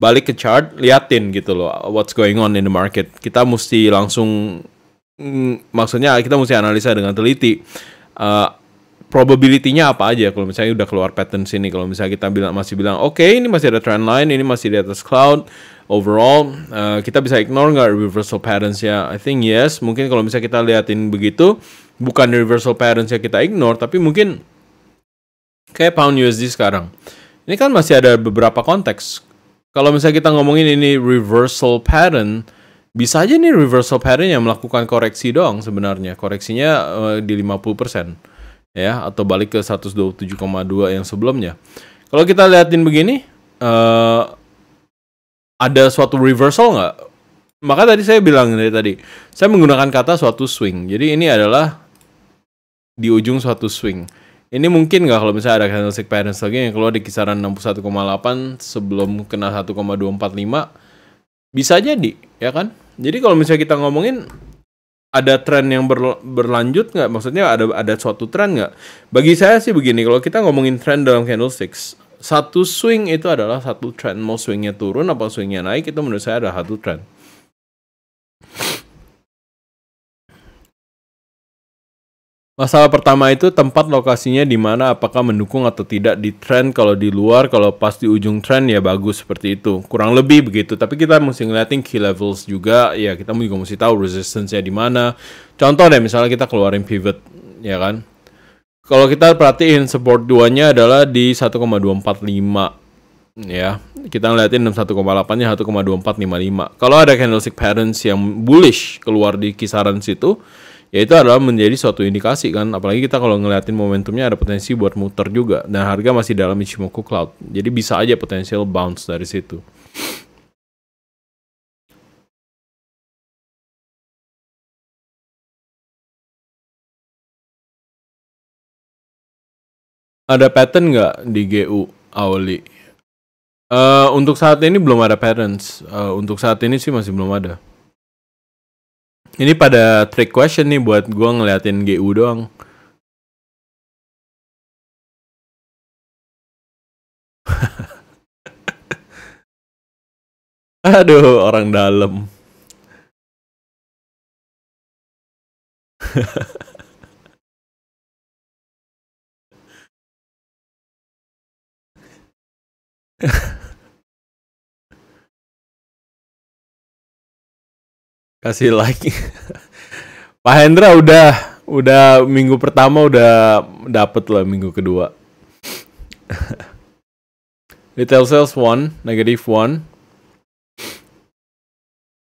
Speaker 3: balik ke chart liatin gitu loh what's going on in the market kita mesti langsung mm, maksudnya kita mesti analisa dengan teliti uh, probability-nya apa aja kalau misalnya udah keluar pattern sini kalau misalnya kita bilang masih bilang oke okay, ini masih ada trend line ini masih di atas cloud overall uh, kita bisa ignore nggak reversal patterns ya I think yes mungkin kalau misalnya kita liatin begitu bukan reversal patterns ya kita ignore tapi mungkin kayak pound USD sekarang ini kan masih ada beberapa konteks kalau misalnya kita ngomongin ini reversal pattern, bisa aja nih reversal pattern yang melakukan koreksi doang sebenarnya. Koreksinya uh, di 50% ya atau balik ke 127,2 yang sebelumnya. Kalau kita liatin begini, uh, ada suatu reversal nggak? Maka tadi saya bilang dari tadi, saya menggunakan kata suatu swing. Jadi ini adalah di ujung suatu swing. Ini mungkin nggak kalau misalnya ada candlestick patterns lagi yang keluar di kisaran 61,8 sebelum kena 1,245 bisa jadi ya kan? Jadi kalau misalnya kita ngomongin ada tren yang ber, berlanjut nggak? Maksudnya ada ada suatu tren nggak? Bagi saya sih begini, kalau kita ngomongin tren dalam candlestick satu swing itu adalah satu trend Mau swingnya turun apa swingnya naik itu menurut saya ada satu trend Masalah pertama itu tempat lokasinya di mana apakah mendukung atau tidak di trend kalau di luar kalau pas di ujung trend ya bagus seperti itu kurang lebih begitu tapi kita mesti ngeliatin key levels juga ya kita juga mesti tahu resistance-nya di mana contoh deh misalnya kita keluarin pivot ya kan kalau kita perhatiin support duanya adalah di 1,245 ya kita ngeliatin 61,8 nya 1,2455 kalau ada candlestick patterns yang bullish keluar di kisaran situ ya itu adalah menjadi suatu indikasi kan apalagi kita kalau ngeliatin momentumnya ada potensi buat muter juga dan harga masih dalam Ichimoku Cloud jadi bisa aja potensial bounce dari situ
Speaker 1: ada pattern nggak di GU Auli?
Speaker 3: Uh, eh, untuk saat ini belum ada patterns. Uh, untuk saat ini sih masih belum ada. Ini pada trick question nih buat gue ngeliatin GU doang.
Speaker 2: *laughs* Aduh, orang dalam. *laughs*
Speaker 3: kasih like. *laughs* Pak Hendra udah udah minggu pertama udah dapet lah minggu kedua. *laughs* Retail sales one, negative one.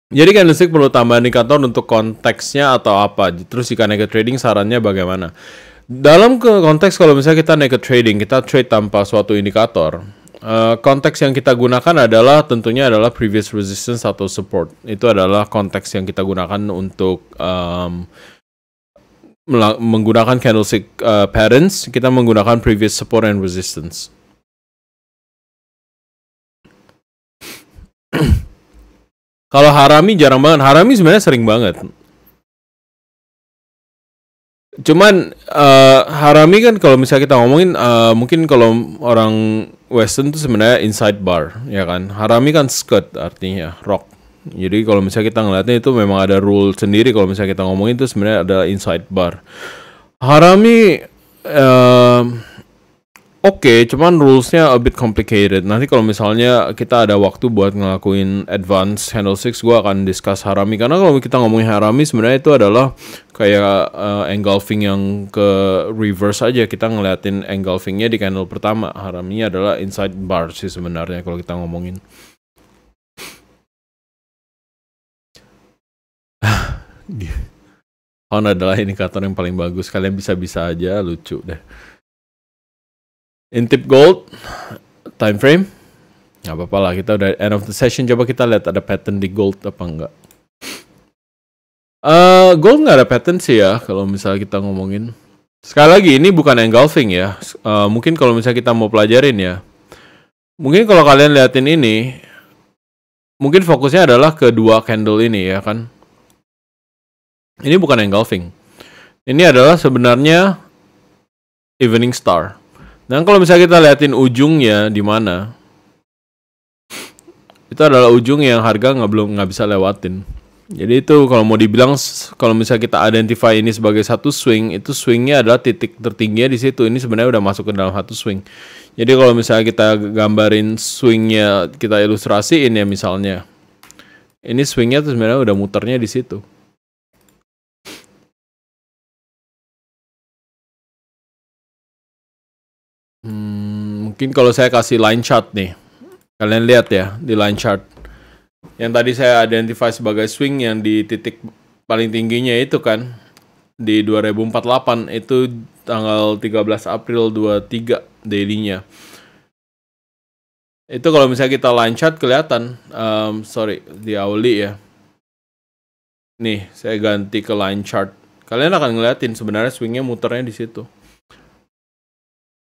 Speaker 3: Jadi kan listrik perlu tambahan indikator untuk konteksnya atau apa? Terus jika naked trading sarannya bagaimana? Dalam konteks kalau misalnya kita naked trading, kita trade tanpa suatu indikator, Eh, konteks yang kita gunakan adalah tentunya adalah previous resistance atau support. Itu adalah konteks yang kita gunakan untuk um, menggunakan candlestick uh, patterns. Kita menggunakan previous support and resistance.
Speaker 1: *clears throat* Kalau harami jarang banget. Harami
Speaker 3: sebenarnya sering banget. Cuman uh, Harami kan kalau misalnya kita ngomongin uh, mungkin kalau orang Western tuh sebenarnya inside bar ya kan. Harami kan skirt artinya rock. Jadi kalau misalnya kita ngeliatnya itu memang ada rule sendiri kalau misalnya kita ngomongin itu sebenarnya ada inside bar. Harami uh, Oke, okay, cuman rulesnya a bit complicated. Nanti kalau misalnya kita ada waktu buat ngelakuin advance handle six, gue akan discuss harami. Karena kalau kita ngomongin harami, sebenarnya itu adalah kayak uh, engulfing yang ke reverse aja. Kita ngeliatin engulfingnya di candle pertama. Haraminya adalah inside bar sih sebenarnya kalau kita ngomongin.
Speaker 1: *sighs* Hon adalah indikator yang paling bagus. Kalian bisa-bisa aja,
Speaker 3: lucu deh. Intip gold time frame nggak apa-apa lah kita udah end of the session coba kita lihat ada pattern di gold apa enggak uh, eh, gold nggak ada pattern sih ya kalau misalnya kita ngomongin sekali lagi ini bukan engulfing ya uh, mungkin kalau misalnya kita mau pelajarin ya mungkin kalau kalian liatin ini mungkin fokusnya adalah kedua candle ini ya kan ini bukan engulfing ini adalah sebenarnya evening star dan kalau misalnya kita liatin ujungnya di mana, itu adalah ujung yang harga nggak belum nggak bisa lewatin. Jadi itu kalau mau dibilang kalau misalnya kita identify ini sebagai satu swing, itu swingnya adalah titik tertingginya di situ. Ini sebenarnya udah masuk ke dalam satu swing. Jadi kalau misalnya kita gambarin swingnya, kita ilustrasiin ya misalnya, ini swingnya tuh sebenarnya udah muternya di situ. Mungkin kalau saya kasih line chart nih. Kalian lihat ya di line chart. Yang tadi saya identify sebagai swing yang di titik paling tingginya itu kan di 2048 itu tanggal 13 April 23 daily-nya. Itu kalau misalnya kita line chart kelihatan um, sorry di Auli ya. Nih, saya ganti ke line chart. Kalian akan ngeliatin sebenarnya swingnya muternya di situ.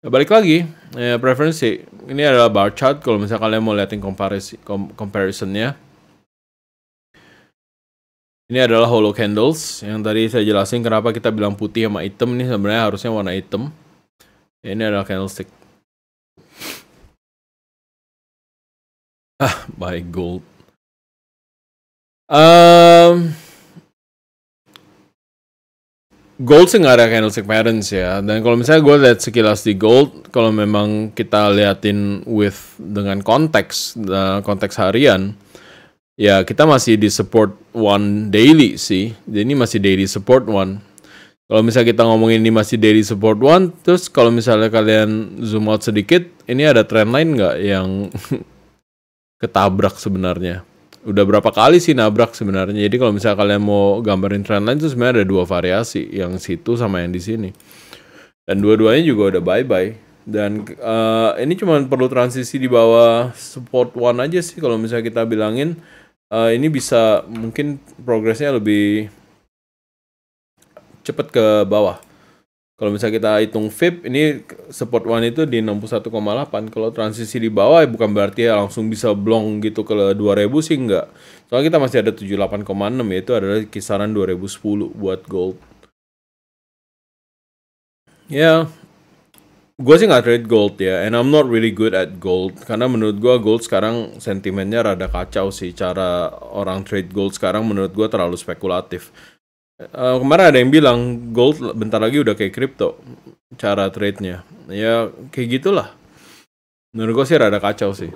Speaker 3: Nah, balik lagi, ya, preferensi. Ini adalah bar chart. Kalau misalnya kalian mau liatin komparasi, kom comparisonnya. Ini adalah hollow candles. Yang tadi saya jelasin kenapa kita bilang putih sama hitam. Ini sebenarnya harusnya warna hitam. Ya, ini adalah candlestick.
Speaker 2: Ah, by gold. Um,
Speaker 3: Gold sih nggak ada candlestick patterns ya. Dan kalau misalnya gue lihat sekilas di Gold, kalau memang kita liatin with dengan konteks uh, konteks harian, ya kita masih di support one daily sih. Jadi ini masih daily support one. Kalau misalnya kita ngomongin ini masih daily support one, terus kalau misalnya kalian zoom out sedikit, ini ada trend line nggak yang *laughs* ketabrak sebenarnya? udah berapa kali sih nabrak sebenarnya. Jadi kalau misalnya kalian mau gambarin trendline itu sebenarnya ada dua variasi, yang situ sama yang di sini. Dan dua-duanya juga udah bye-bye. Dan uh, ini cuma perlu transisi di bawah support one aja sih kalau misalnya kita bilangin uh, ini bisa mungkin progresnya lebih cepat ke bawah. Kalau misalnya kita hitung FIB, ini support one itu di 61,8. Kalau transisi di bawah ya bukan berarti ya langsung bisa blong gitu ke 2000 sih enggak. Soalnya kita masih ada 78,6 itu adalah kisaran 2010 buat gold. Ya, yeah. gue sih nggak trade gold ya, and I'm not really good at gold. Karena menurut gue gold sekarang sentimennya rada kacau sih. Cara orang trade gold sekarang menurut gue terlalu spekulatif Uh, kemarin ada yang bilang gold bentar lagi udah kayak crypto cara trade-nya. Ya kayak gitulah. Menurut gue sih rada kacau sih.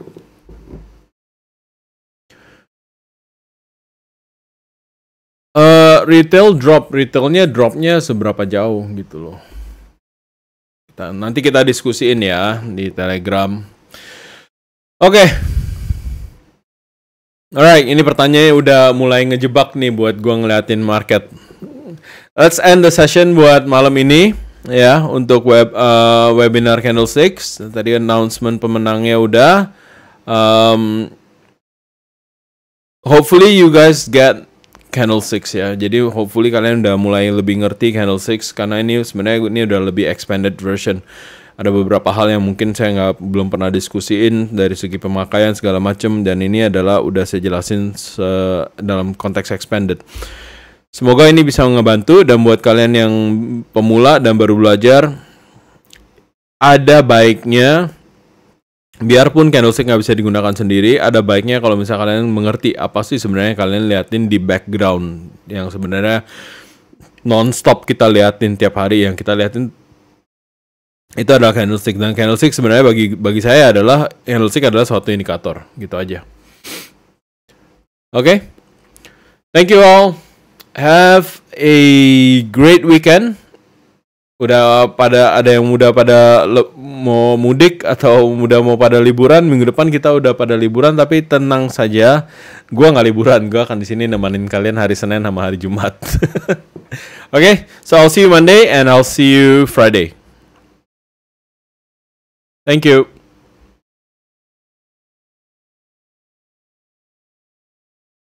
Speaker 3: Uh, retail drop, retailnya dropnya seberapa jauh gitu loh. Kita, nanti kita diskusiin ya di Telegram. Oke. Okay. Alright, ini pertanyaannya udah mulai ngejebak nih buat gua ngeliatin market. Let's end the session buat malam ini ya untuk web uh, webinar Candlesticks. Tadi announcement pemenangnya udah. Um, hopefully you guys get Candlesticks ya. Jadi hopefully kalian udah mulai lebih ngerti Candlesticks karena ini sebenarnya ini udah lebih expanded version ada beberapa hal yang mungkin saya nggak belum pernah diskusiin dari segi pemakaian segala macam dan ini adalah udah saya jelasin dalam konteks expanded. Semoga ini bisa ngebantu dan buat kalian yang pemula dan baru belajar ada baiknya biarpun candlestick nggak bisa digunakan sendiri, ada baiknya kalau misalnya kalian mengerti apa sih sebenarnya kalian liatin di background yang sebenarnya nonstop kita liatin tiap hari yang kita liatin itu adalah candlestick dan candlestick sebenarnya bagi bagi saya adalah candlestick adalah suatu indikator gitu aja. Oke, okay? thank you all. Have a great weekend. Udah pada ada yang muda pada mau mudik atau muda mau pada liburan minggu depan kita udah pada liburan tapi tenang saja, Gue nggak liburan, gue akan di sini nemenin kalian hari Senin sama hari Jumat. Oke, *laughs* okay, so I'll see you Monday and I'll see you Friday.
Speaker 1: Thank you.